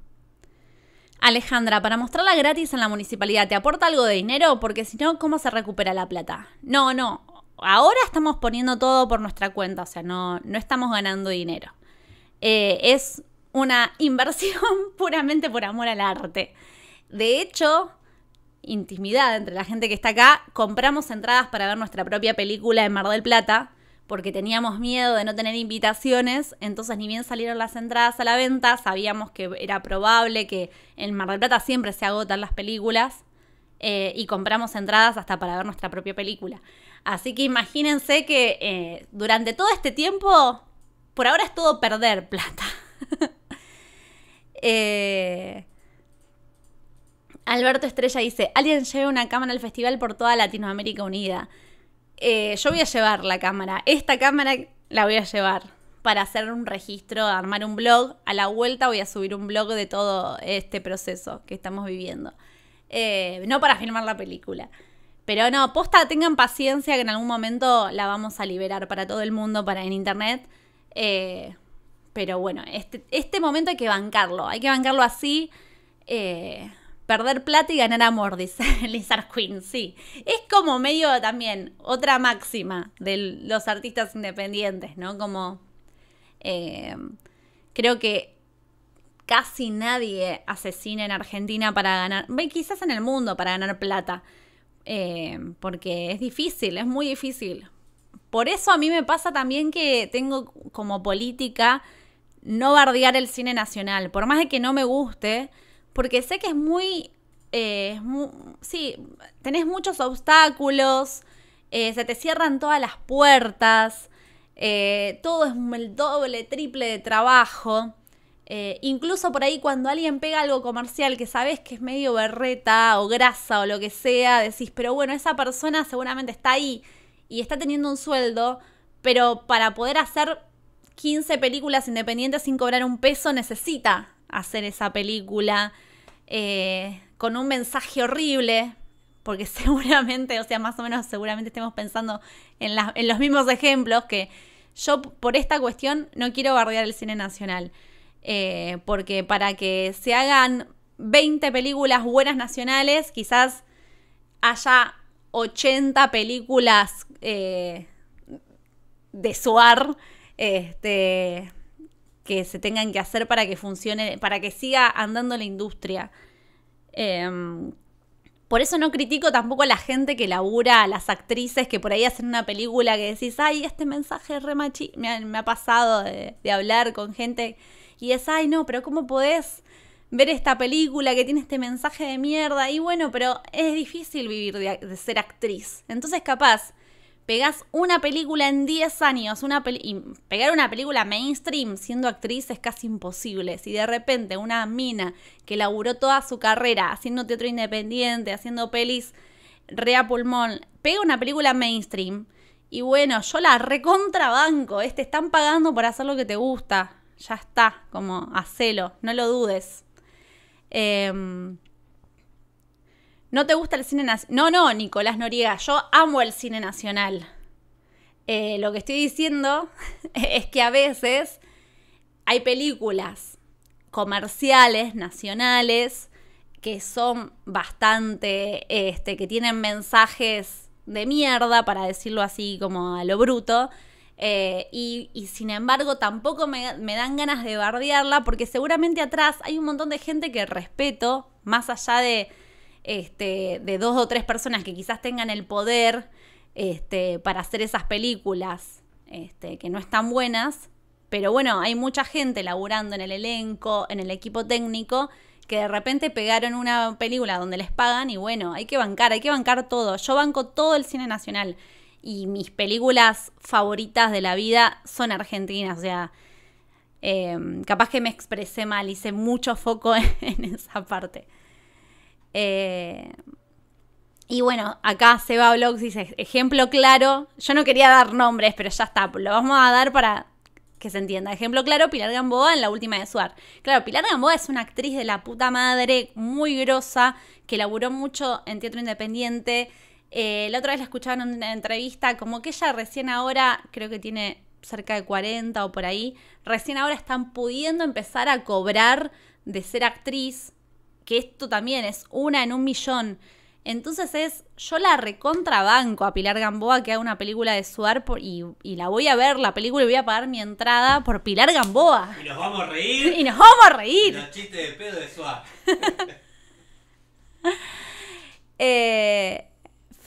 Alejandra, para mostrarla gratis en la municipalidad, ¿te aporta algo de dinero? Porque si no, ¿cómo se recupera la plata? No, no, ahora estamos poniendo todo por nuestra cuenta, o sea, no, no estamos ganando dinero. Eh, es una inversión [LAUGHS] puramente por amor al arte. De hecho, intimidad entre la gente que está acá, compramos entradas para ver nuestra propia película en Mar del Plata, porque teníamos miedo de no tener invitaciones, entonces ni bien salieron las entradas a la venta, sabíamos que era probable que en Mar del Plata siempre se agotan las películas, eh, y compramos entradas hasta para ver nuestra propia película. Así que imagínense que eh, durante todo este tiempo, por ahora es todo perder plata. [LAUGHS] Eh, Alberto Estrella dice, alguien lleve una cámara al festival por toda Latinoamérica Unida. Eh, yo voy a llevar la cámara. Esta cámara la voy a llevar para hacer un registro, armar un blog. A la vuelta voy a subir un blog de todo este proceso que estamos viviendo. no para filmar la película. Pero no, posta, tengan paciencia que en algún momento la vamos a liberar para todo el mundo, para en internet. Eh, pero bueno, este, este, momento hay que bancarlo, hay que bancarlo así. Eh, perder plata y ganar amor, [LAUGHS] dice Lizard Queen, sí. Es como medio también otra máxima de los artistas independientes, ¿no? Como eh, creo que casi nadie asesina en Argentina para ganar, quizás en el mundo para ganar plata. Eh, porque es difícil, es muy difícil. Por eso a mí me pasa también que tengo como política no bardear el cine nacional, por más de que no me guste, porque sé que es muy, eh, sí, tenés muchos obstáculos, eh, se te cierran todas las puertas, todo es el doble, triple de trabajo. Eh, incluso por ahí cuando alguien pega algo comercial que sabes que es medio berreta o grasa o lo que sea, decís, pero bueno, esa persona seguramente está ahí y está teniendo un sueldo, pero para poder hacer 15 películas independientes sin cobrar un peso necesita hacer esa película eh, con un mensaje horrible, porque [LAUGHS] seguramente, o sea, más o menos seguramente estemos pensando en, en los mismos ejemplos que yo por esta cuestión no quiero bardear el cine nacional. Eh, porque para que se hagan 20 películas buenas nacionales, quizás haya 80 películas eh, de suar este, que se tengan que hacer para que funcione, para que siga andando la industria. Em, por eso no critico tampoco a la gente que labura, a las actrices que por ahí hacen una película que decís, ay, este mensaje es Me ha, pasado de hablar con gente y es, ay, no, pero ¿cómo podés ver esta película que tiene este mensaje de mierda? Y bueno, pero es difícil vivir de, ser actriz. Entonces, capaz, pegás una película en 10 años, una y pegar una película mainstream siendo actriz es casi imposible. Si de repente una mina que laburó toda su carrera haciendo teatro independiente, haciendo pelis rea pulmón, pega una película mainstream y bueno, yo la recontrabanco, ¿eh? te están pagando por hacer lo que te gusta ya está, como hacelo, no lo dudes. Em, ¿No te gusta el cine nacional? No, no, Nicolás Noriega, yo amo el cine nacional. Eh, lo que estoy diciendo [LAUGHS] es que a veces hay películas comerciales, nacionales, que son bastante, este, que tienen mensajes de mierda, para decirlo así como a lo bruto, eh, y, y, sin embargo, tampoco me, dan ganas de bardearla porque seguramente atrás hay un montón de gente que respeto, más allá de, este, de dos o tres personas que quizás tengan el poder este, para hacer esas películas este, que no están buenas. Pero bueno, hay mucha gente laburando en el elenco, en el equipo técnico, que de repente pegaron una película donde les pagan y bueno, hay que bancar, hay que bancar todo. Yo banco todo el cine nacional y mis películas favoritas de la vida son argentinas, o sea, em, capaz que me expresé mal, hice mucho foco [LAUGHS] en, esa parte. Eh, y bueno, acá Seba Blogs dice, ejemplo claro, yo no quería dar nombres, pero ya está, lo vamos a dar para que se entienda. Ejemplo claro, Pilar Gamboa en la última de Suar. Claro, Pilar Gamboa es una actriz de la puta madre, muy grosa, que laburó mucho en teatro independiente, eh, la otra vez la escuchaba en una entrevista, como que ella recién ahora, creo que tiene cerca de 40 o por ahí, recién ahora están pudiendo empezar a cobrar de ser actriz, que esto también es una en un millón. Entonces es, yo la recontrabanco a Pilar Gamboa que haga una película de Suar y, la voy a ver, la película y voy a pagar mi entrada por Pilar Gamboa. Y nos vamos a reír. Y nos vamos a reír. Los chistes de pedo de Suar. [LAUGHS] [LAUGHS] eh,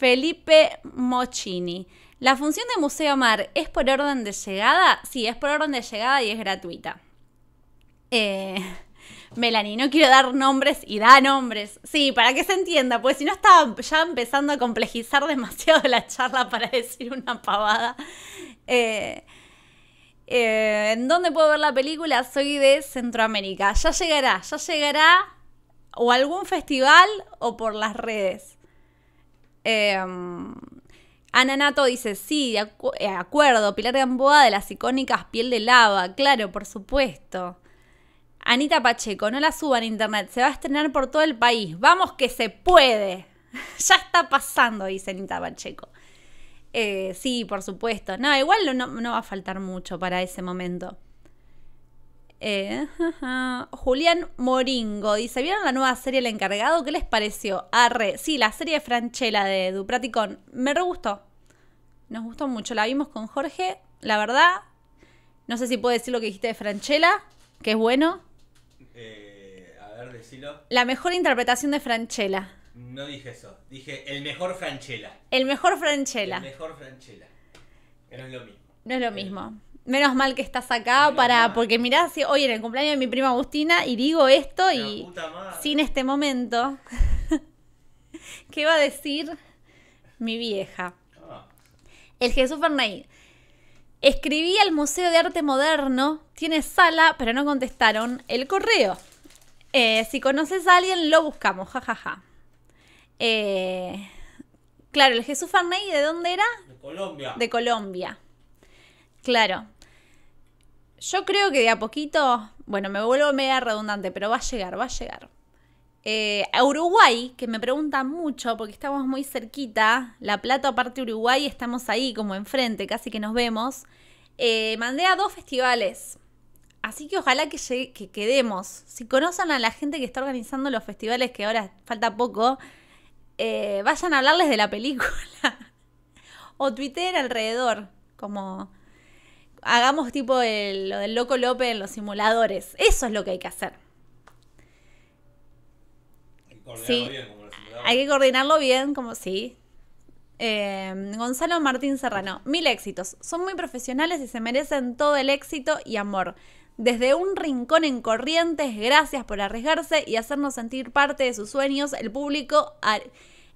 Felipe Mochini. La función de Museo Mar es por orden de llegada. Sí, es por orden de llegada y es gratuita. Eh, Melanie, no quiero dar nombres y da nombres. Sí, para que se entienda, pues si no estaba ya empezando a complejizar [LAUGHS] demasiado la charla para decir una pavada. Eh, eh, ¿En dónde puedo ver la película? Soy de Centroamérica. Ya llegará, ya llegará o algún festival o por las redes. Em, Ananato dice, sí, de eh, acuerdo, Pilar Gamboa de las icónicas piel de lava, claro, por supuesto. Anita Pacheco, no la suban a internet, se va a estrenar por todo el país, vamos que se puede. [LAUGHS] ya está pasando, dice Anita Pacheco. Eh, sí, por supuesto. No, igual no va a faltar mucho para ese momento. Eh, [LAUGHS] Julián Moringo dice: ¿Vieron la nueva serie El Encargado? ¿Qué les pareció? Arre. Sí, la serie de Franchella de praticón Me re gustó. Nos gustó mucho. La vimos con Jorge. La verdad, no sé si puedo decir lo que dijiste de Franchella, que es bueno. Eh, a ver, decilo. La mejor interpretación de Franchella. No dije eso. Dije el mejor Franchella. El mejor Franchella. El mejor Franchella. Que no es lo mismo. No es lo mismo. Eh, menos mal que estás acá para porque mirá, hoy en el cumpleaños de mi prima Agustina y digo esto y sin este momento, [LAUGHS] ¿qué va a decir mi vieja? Ah. El Jesús Farnay. Escribí al Museo de Arte Moderno, tiene sala, pero no contestaron el correo. Eh, si conoces a alguien, lo buscamos, jajaja. Eh, claro, el Jesús Farnay, ¿de dónde era? De Colombia. De Colombia. Claro. Yo creo que de a poquito, bueno, me vuelvo media redundante, pero va a llegar, va a llegar. Eh, a Uruguay, que me preguntan mucho porque estamos muy cerquita, La Plata, aparte Uruguay, estamos ahí como enfrente, casi que nos vemos. Eh, mandé a dos festivales. Así que ojalá que, quedemos. Si conocen a la gente que está organizando los festivales, que ahora falta poco, eh, vayan a hablarles de la película. [LAUGHS] o Twitter alrededor, como hagamos tipo el, lo del loco López en los simuladores. Eso es lo que hay que hacer. Hay que sí. bien, como hay que coordinarlo bien, como sí. Eh, Gonzalo Martín Serrano, mil éxitos. Son muy profesionales y se merecen todo el éxito y amor. Desde un rincón en Corrientes, gracias por arriesgarse y hacernos sentir parte de sus sueños. El público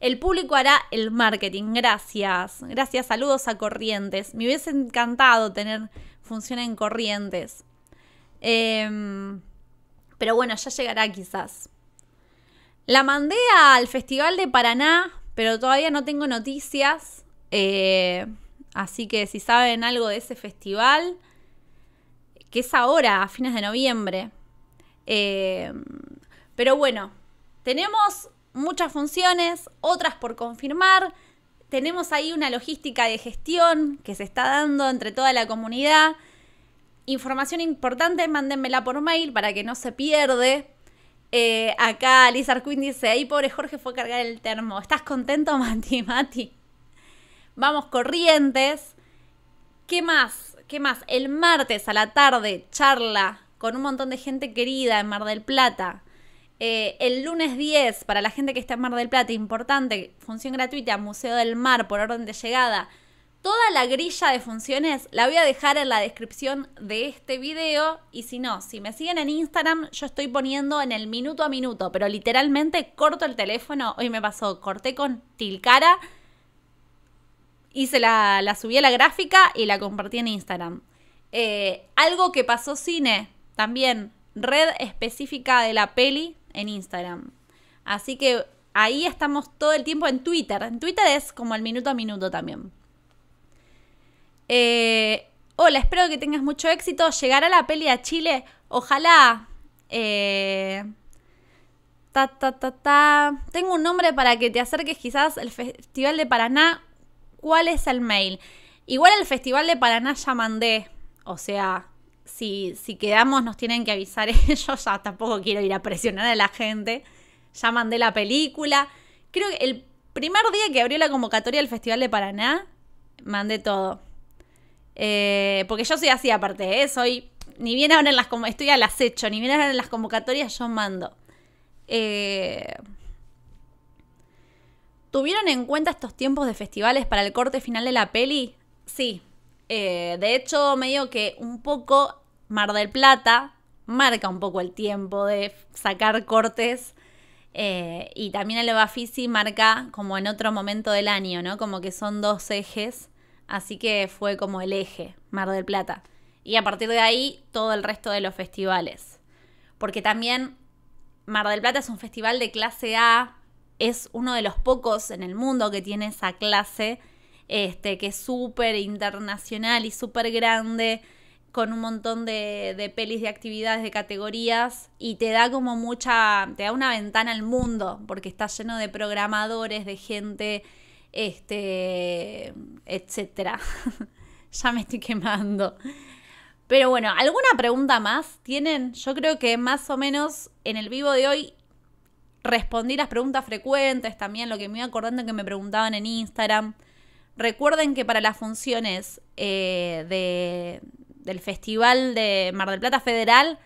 el público hará el marketing. Gracias. Gracias. Saludos a Corrientes. Me hubiese encantado tener función en Corrientes. Em, pero bueno, ya llegará quizás. La mandé al Festival de Paraná, pero todavía no tengo noticias. Eh, así que si saben algo de ese festival, que es ahora, a fines de noviembre. Em, pero bueno, tenemos muchas funciones, otras por confirmar. Tenemos ahí una logística de gestión que se está dando entre toda la comunidad. Información importante, mándenmela por mail para que no se pierde. Eh, acá Liz Arquín dice, ahí pobre Jorge fue a cargar el termo. ¿Estás contento, [LAUGHS] Mati, Mati? Vamos corrientes. ¿Qué más? ¿Qué más? El martes a la tarde, charla con un montón de gente querida en Mar del Plata. Eh, el lunes 10, para la gente que está en Mar del Plata, importante, función gratuita, Museo del Mar, por orden de llegada. Toda la grilla de funciones la voy a dejar en la descripción de este video y si no, si me siguen en Instagram, yo estoy poniendo en el minuto a minuto, pero literalmente corto el teléfono, hoy me pasó, corté con Tilcara, hice la, la subí a la gráfica y la compartí en Instagram. Eh, algo que pasó cine, también, red específica de la peli, en Instagram. Así que ahí estamos todo el tiempo en Twitter. En Twitter es como el minuto a minuto también. Eh, hola, espero que tengas mucho éxito. llegar a la peli a Chile. Ojalá. Eh, ta, ta, ta, ta. Tengo un nombre para que te acerques quizás El Festival de Paraná. ¿Cuál es el mail? Igual el Festival de Paraná ya mandé. O sea, si, quedamos, nos tienen que avisar [LAUGHS] ellos. Ya tampoco quiero ir a presionar a la gente. Ya mandé la película. Creo que el primer día que abrió la convocatoria del Festival de Paraná, mandé todo. Eh, porque yo soy así, aparte, eso ¿eh? soy. Ni bien ahora en las. Estoy al acecho, ni bien ahora en las convocatorias yo mando. Eh, ¿Tuvieron en cuenta estos tiempos de festivales para el corte final de la peli? Sí. de hecho, medio que un poco Mar del Plata marca un poco el tiempo de sacar cortes eh, y también el Fisi marca como en otro momento del año, ¿no? Como que son dos ejes, así que fue como el eje Mar del Plata. Y a partir de ahí todo el resto de los festivales. Porque también Mar del Plata es un festival de clase A, es uno de los pocos en el mundo que tiene esa clase, este, que es súper internacional y súper grande con un montón de, pelis, de actividades, de categorías y te da como mucha, te da una ventana al mundo porque está lleno de programadores, de gente, este, etcétera. [LAUGHS] ya me estoy quemando. Pero bueno, ¿alguna pregunta más tienen? Yo creo que más o menos en el vivo de hoy respondí las preguntas frecuentes, también lo que me iba acordando que me preguntaban en Instagram. Recuerden que para las funciones eh, de, del Festival de Mar del Plata Federal,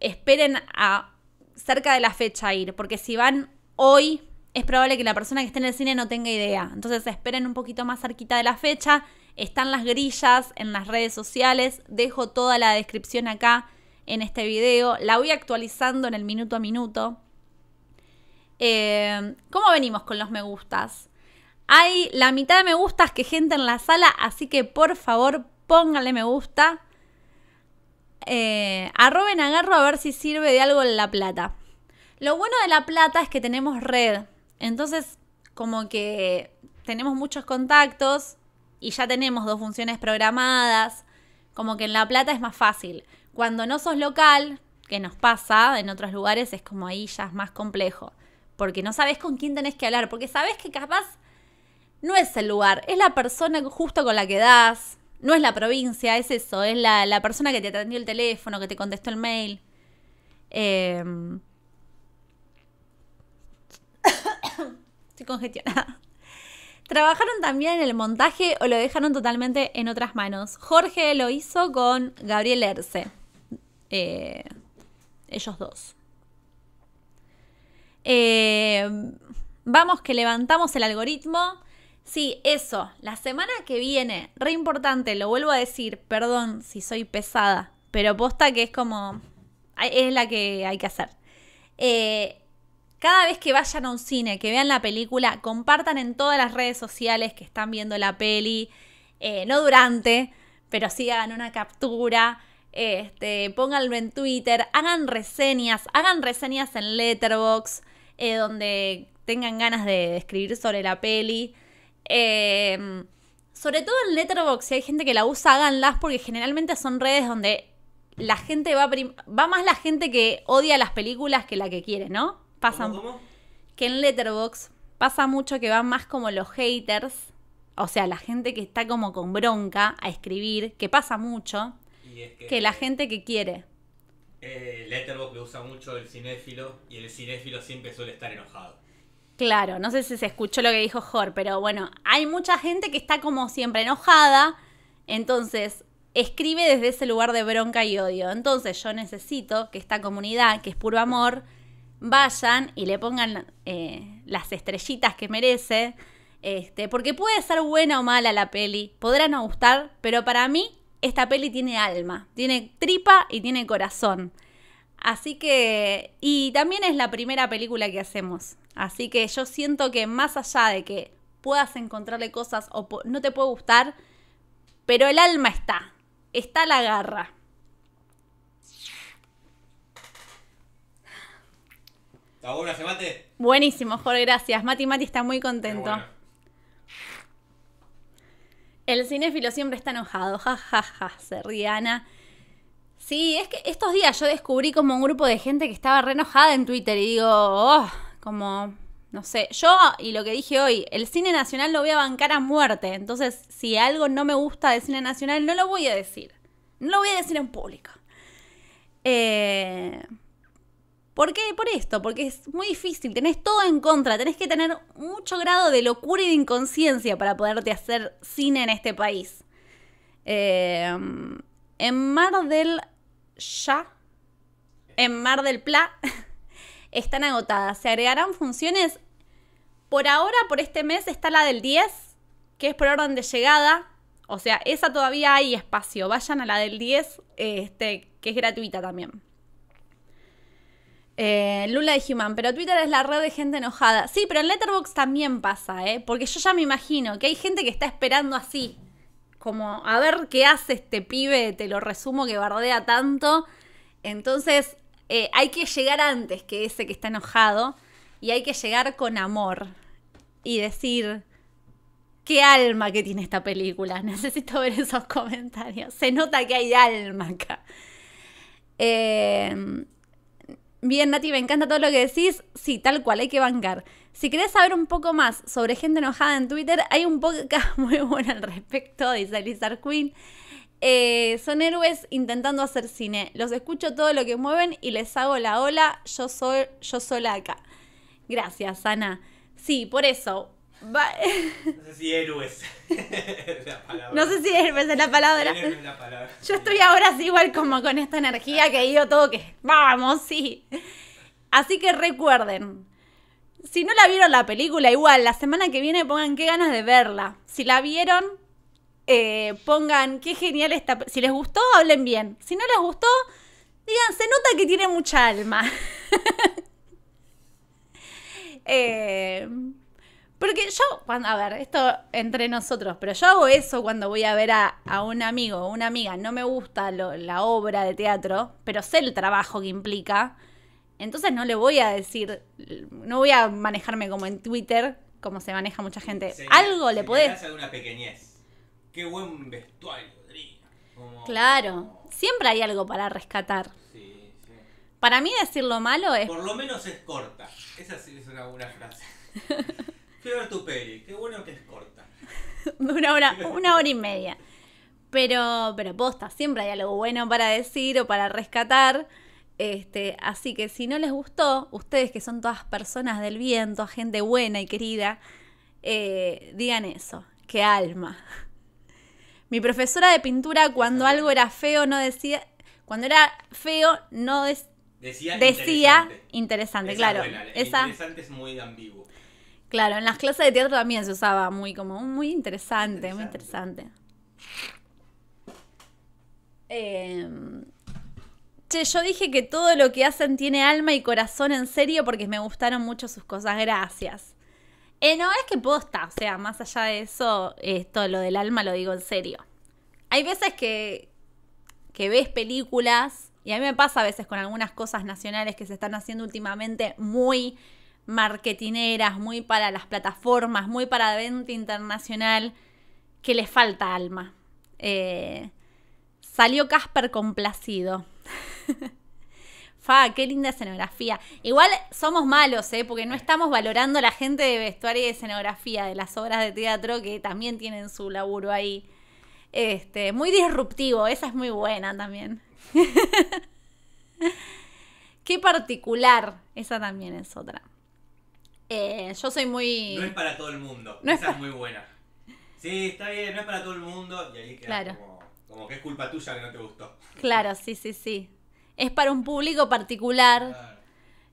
esperen a cerca de la fecha ir, porque si van hoy es probable que la persona que esté en el cine no tenga idea. Entonces esperen un poquito más cerquita de la fecha. Están las grillas en las redes sociales. Dejo toda la descripción acá en este video. La voy actualizando en el minuto a minuto. Eh, ¿Cómo venimos con los me gustas? Hay la mitad de me gustas que gente en la sala, así que por favor pónganle me gusta. Eh, arroben agarro a ver si sirve de algo en La Plata. Lo bueno de La Plata es que tenemos red. Entonces, como que tenemos muchos contactos y ya tenemos dos funciones programadas. Como que en La Plata es más fácil. Cuando no sos local, que nos pasa en otros lugares, es como ahí ya es más complejo. Porque no sabes con quién tenés que hablar. Porque sabes que capaz no es el lugar, es la persona justo con la que das. No es la provincia, es eso, es la, persona que te atendió el teléfono, que te contestó el mail. Em, estoy congestionada. Trabajaron también en el montaje o lo dejaron totalmente en otras manos. Jorge lo hizo con Gabriel Erce. Eh, ellos dos. Em, vamos que levantamos el algoritmo Sí, eso, la semana que viene, re importante, lo vuelvo a decir, perdón si soy pesada, pero posta que es como, es la que hay que hacer. Eh, cada vez que vayan a un cine, que vean la película, compartan en todas las redes sociales que están viendo la peli, eh, no durante, pero sí hagan una captura, este, pónganlo en Twitter, hagan reseñas, hagan reseñas en Letterbox, eh, donde tengan ganas de escribir sobre la peli. Em, sobre todo en Letterboxd, si hay gente que la usa, háganlas porque generalmente son redes donde la gente va, va más la gente que odia las películas que la que quiere, ¿no? pasa ¿Cómo, que en Letterboxd pasa mucho que van más como los haters, o sea, la gente que está como con bronca a escribir, que pasa mucho, que, la gente que quiere. Eh, Letterboxd usa mucho el cinéfilo y el cinéfilo siempre suele estar enojado. Claro, no sé si se escuchó lo que dijo Jor, pero bueno, hay mucha gente que está como siempre enojada, entonces escribe desde ese lugar de bronca y odio. Entonces yo necesito que esta comunidad, que es puro amor, vayan y le pongan eh, las estrellitas que merece. Este, porque puede ser buena o mala la peli, podrá no gustar, pero para mí esta peli tiene alma, tiene tripa y tiene corazón. Así que, y también es la primera película que hacemos. Así que yo siento que más allá de que puedas encontrarle cosas o no te puede gustar, pero el alma está, está la garra. ¿Está bueno mate? Buenísimo, Jorge, gracias. Mati Mati está muy contento. El cinéfilo siempre está enojado, jajaja, ja, ja, se ríe Ana. Sí, es que estos días yo descubrí como un grupo de gente que estaba re enojada en Twitter y digo, oh", como, no sé, yo y lo que dije hoy, el cine nacional lo voy a bancar a muerte, entonces si algo no me gusta del cine nacional no lo voy a decir, no lo voy a decir en público. Eh, ¿Por qué? Por esto, porque es muy difícil, tenés todo en contra, tenés que tener mucho grado de locura y de inconsciencia para poderte hacer cine en este país. Eh, en Mar del ya en Mar del Pla [LAUGHS] están agotadas. Se agregarán funciones. Por ahora, por este mes, está la del 10, que es por orden de llegada. O sea, esa todavía hay espacio. Vayan a la del 10, este, que es gratuita también. Eh, Lula de Human, pero Twitter es la red de gente enojada. Sí, pero en Letterboxd también pasa, ¿eh? Porque yo ya me imagino que hay gente que está esperando así como, a ver qué hace este pibe, te lo resumo, que bardea tanto. Entonces, eh, hay que llegar antes que ese que está enojado y hay que llegar con amor y decir, qué alma que tiene esta película, [LAUGHS] necesito ver esos comentarios, se nota que hay alma acá. Eh, bien, Nati, me encanta todo lo que decís, sí, tal cual, hay que bancar. Si querés saber un poco más sobre gente enojada en Twitter, hay un podcast [LAUGHS] muy bueno al respecto, dice Lizard Queen. Eh, son héroes intentando hacer cine. Los escucho todo lo que mueven y les hago la ola. Yo soy yo sola acá. Gracias, Ana. Sí, por eso. [LAUGHS] No sé si héroes [LAUGHS] la palabra. No sé si héroes es la palabra. Yo estoy ahora así igual como con esta energía que yo todo que vamos, sí. Así que recuerden, si no la vieron la película, igual, la semana que viene pongan qué ganas de verla. Si la vieron, eh, pongan qué genial está. Si les gustó, hablen bien. Si no les gustó, digan, se nota que tiene mucha alma. [LAUGHS] Eh, porque yo, a ver, esto entre nosotros, pero yo hago eso cuando voy a ver a, un amigo o una amiga. No me gusta la obra de teatro, pero sé el trabajo que implica. Entonces no le voy a decir, no voy a manejarme como en Twitter, como se maneja mucha gente. Algo le podés. una pequeñez. Qué buen vestuario, Claro, siempre hay algo para rescatar. Sí, Para mí decir lo malo es... Por lo menos es corta. Esa sí es una buena frase. [LAUGHS] tu peli, qué bueno que es corta. [LAUGHS] una, hora, [LAUGHS] una hora y media. Pero, pero posta, siempre hay algo bueno para decir o para rescatar. Este, así que si no les gustó, ustedes que son todas personas del viento, gente buena y querida, eh, digan eso, qué alma. Mi profesora de pintura cuando algo era feo no decía, cuando era feo no decía, decía, interesante, claro. esa, es muy ambiguo. Claro, en las clases de teatro también se usaba muy como muy interesante, interesante. muy em, interesante. Eh, Che, yo dije que todo lo que hacen tiene alma y corazón en serio porque me gustaron mucho sus cosas. Gracias. Eh, no, es que estar, o sea, más allá de eso, esto, lo del alma lo digo en serio. Hay veces que, que ves películas, y a mí me pasa a veces con algunas cosas nacionales que se están haciendo últimamente muy marketineras, muy para las plataformas, muy para venta internacional, que les falta alma. Eh, salió Casper complacido. [LAUGHS] [LAUGHS] Fa, qué linda escenografía. Igual somos malos, ¿eh? Porque no estamos valorando la gente de vestuario y escenografía, de las obras de teatro que también tienen su laburo ahí. Este, muy disruptivo, esa es muy buena también. [LAUGHS] qué particular, esa también es otra. Eh, yo soy muy. No es para todo el mundo, esa es, muy buena. Sí, está bien, no es para todo el mundo y ahí queda como, como que es culpa tuya que no te gustó. Claro, sí, sí, sí es para un público particular.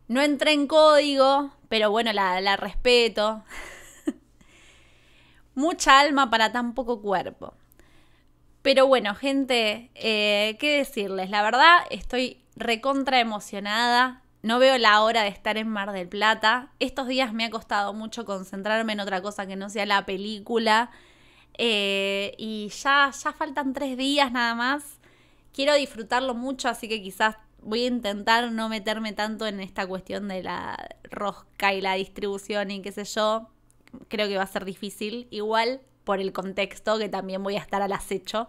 No entré en código, pero bueno, la, respeto. [LAUGHS] Mucha alma para tan poco cuerpo. Pero bueno, gente, eh, ¿qué decirles? La verdad, estoy recontra emocionada. No veo la hora de estar en Mar del Plata. Estos días me ha costado mucho concentrarme en otra cosa que no sea la película. Eh, y ya, ya faltan tres días nada más quiero disfrutarlo mucho, así que quizás voy a intentar no meterme tanto en esta cuestión de la rosca y la distribución y qué sé yo. Creo que va a ser difícil, igual por el contexto, que también voy a estar al acecho.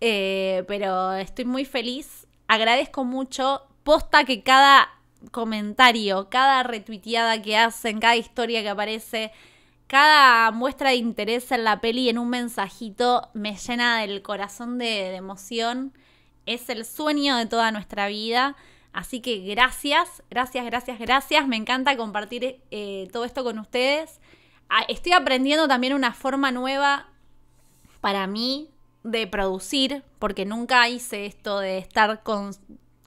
Eh, pero estoy muy feliz, agradezco mucho. Posta que cada comentario, cada retuiteada que hacen, cada historia que aparece, cada muestra de interés en la peli en un mensajito me llena del corazón de emoción es el sueño de toda nuestra vida. Así que gracias, gracias, gracias, gracias. Me encanta compartir eh, todo esto con ustedes. Ah, estoy aprendiendo también una forma nueva para mí de producir, porque nunca hice esto de estar con,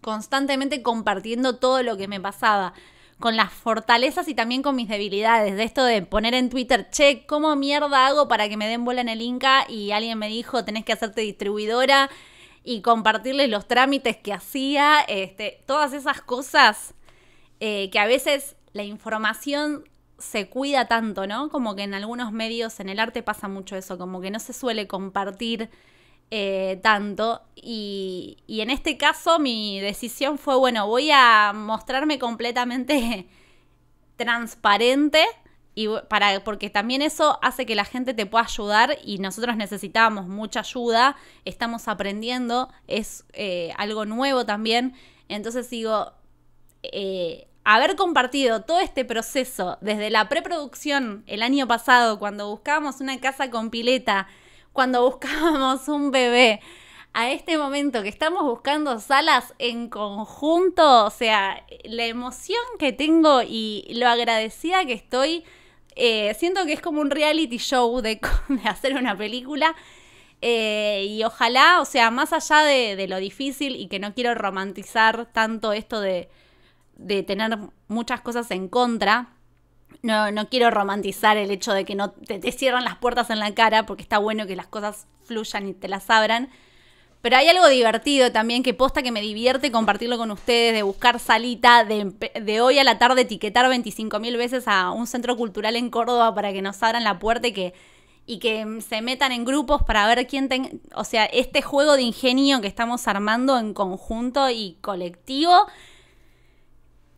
constantemente compartiendo todo lo que me pasaba, con las fortalezas y también con mis debilidades, de esto de poner en Twitter, che, ¿cómo mierda hago para que me den bola en el Inca? Y alguien me dijo, tenés que hacerte distribuidora y compartirles los trámites que hacía, este, todas esas cosas eh, que a veces la información se cuida tanto, ¿no? Como que en algunos medios, en el arte pasa mucho eso, como que no se suele compartir eh, tanto. Y, y, en este caso mi decisión fue, bueno, voy a mostrarme completamente [LAUGHS] transparente y para, porque también eso hace que la gente te pueda ayudar y nosotros necesitábamos mucha ayuda, estamos aprendiendo, es eh, algo nuevo también. Entonces digo, eh, haber compartido todo este proceso desde la preproducción el año pasado, cuando buscábamos una casa con pileta, cuando [LAUGHS] buscábamos un bebé, a este momento que estamos buscando salas en conjunto, o sea, la emoción que tengo y lo agradecida que estoy eh, siento que es como un reality show de, [LAUGHS] hacer una película. Eh, y ojalá, o sea, más allá de, lo difícil y que no quiero romantizar tanto esto de, tener muchas cosas en contra, no, quiero romantizar el hecho de que no te, cierran las puertas en la cara, porque está bueno que las cosas fluyan y te las abran. Pero hay algo divertido también que posta que me divierte compartirlo con ustedes, de buscar salita, de, hoy a la tarde etiquetar 25.000 veces a un centro cultural en Córdoba para que nos abran la puerta y que, mm, se metan en grupos para ver quién... tenga o sea, este juego de ingenio que estamos armando en conjunto y colectivo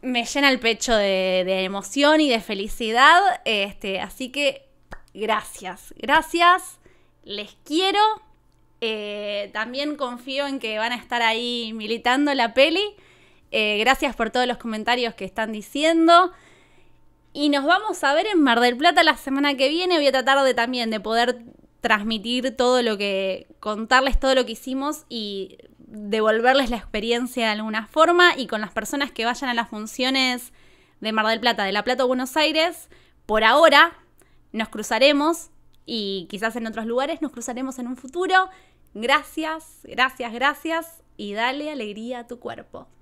me llena el pecho de, de emoción y de felicidad. Este, así que gracias, gracias, les quiero. Eh, también confío en que van a estar ahí militando la peli. Eh, gracias por todos los comentarios que están diciendo. Y nos vamos a ver en Mar del Plata la semana que viene. Voy a tratar de también de poder transmitir todo lo que, contarles todo lo que hicimos y devolverles la experiencia de alguna forma. Y con las personas que vayan a las funciones de Mar del Plata, de La Plata o Buenos Aires, por ahora nos cruzaremos y quizás en otros lugares nos cruzaremos en un futuro. Gracias, gracias, gracias y dale alegría a tu cuerpo.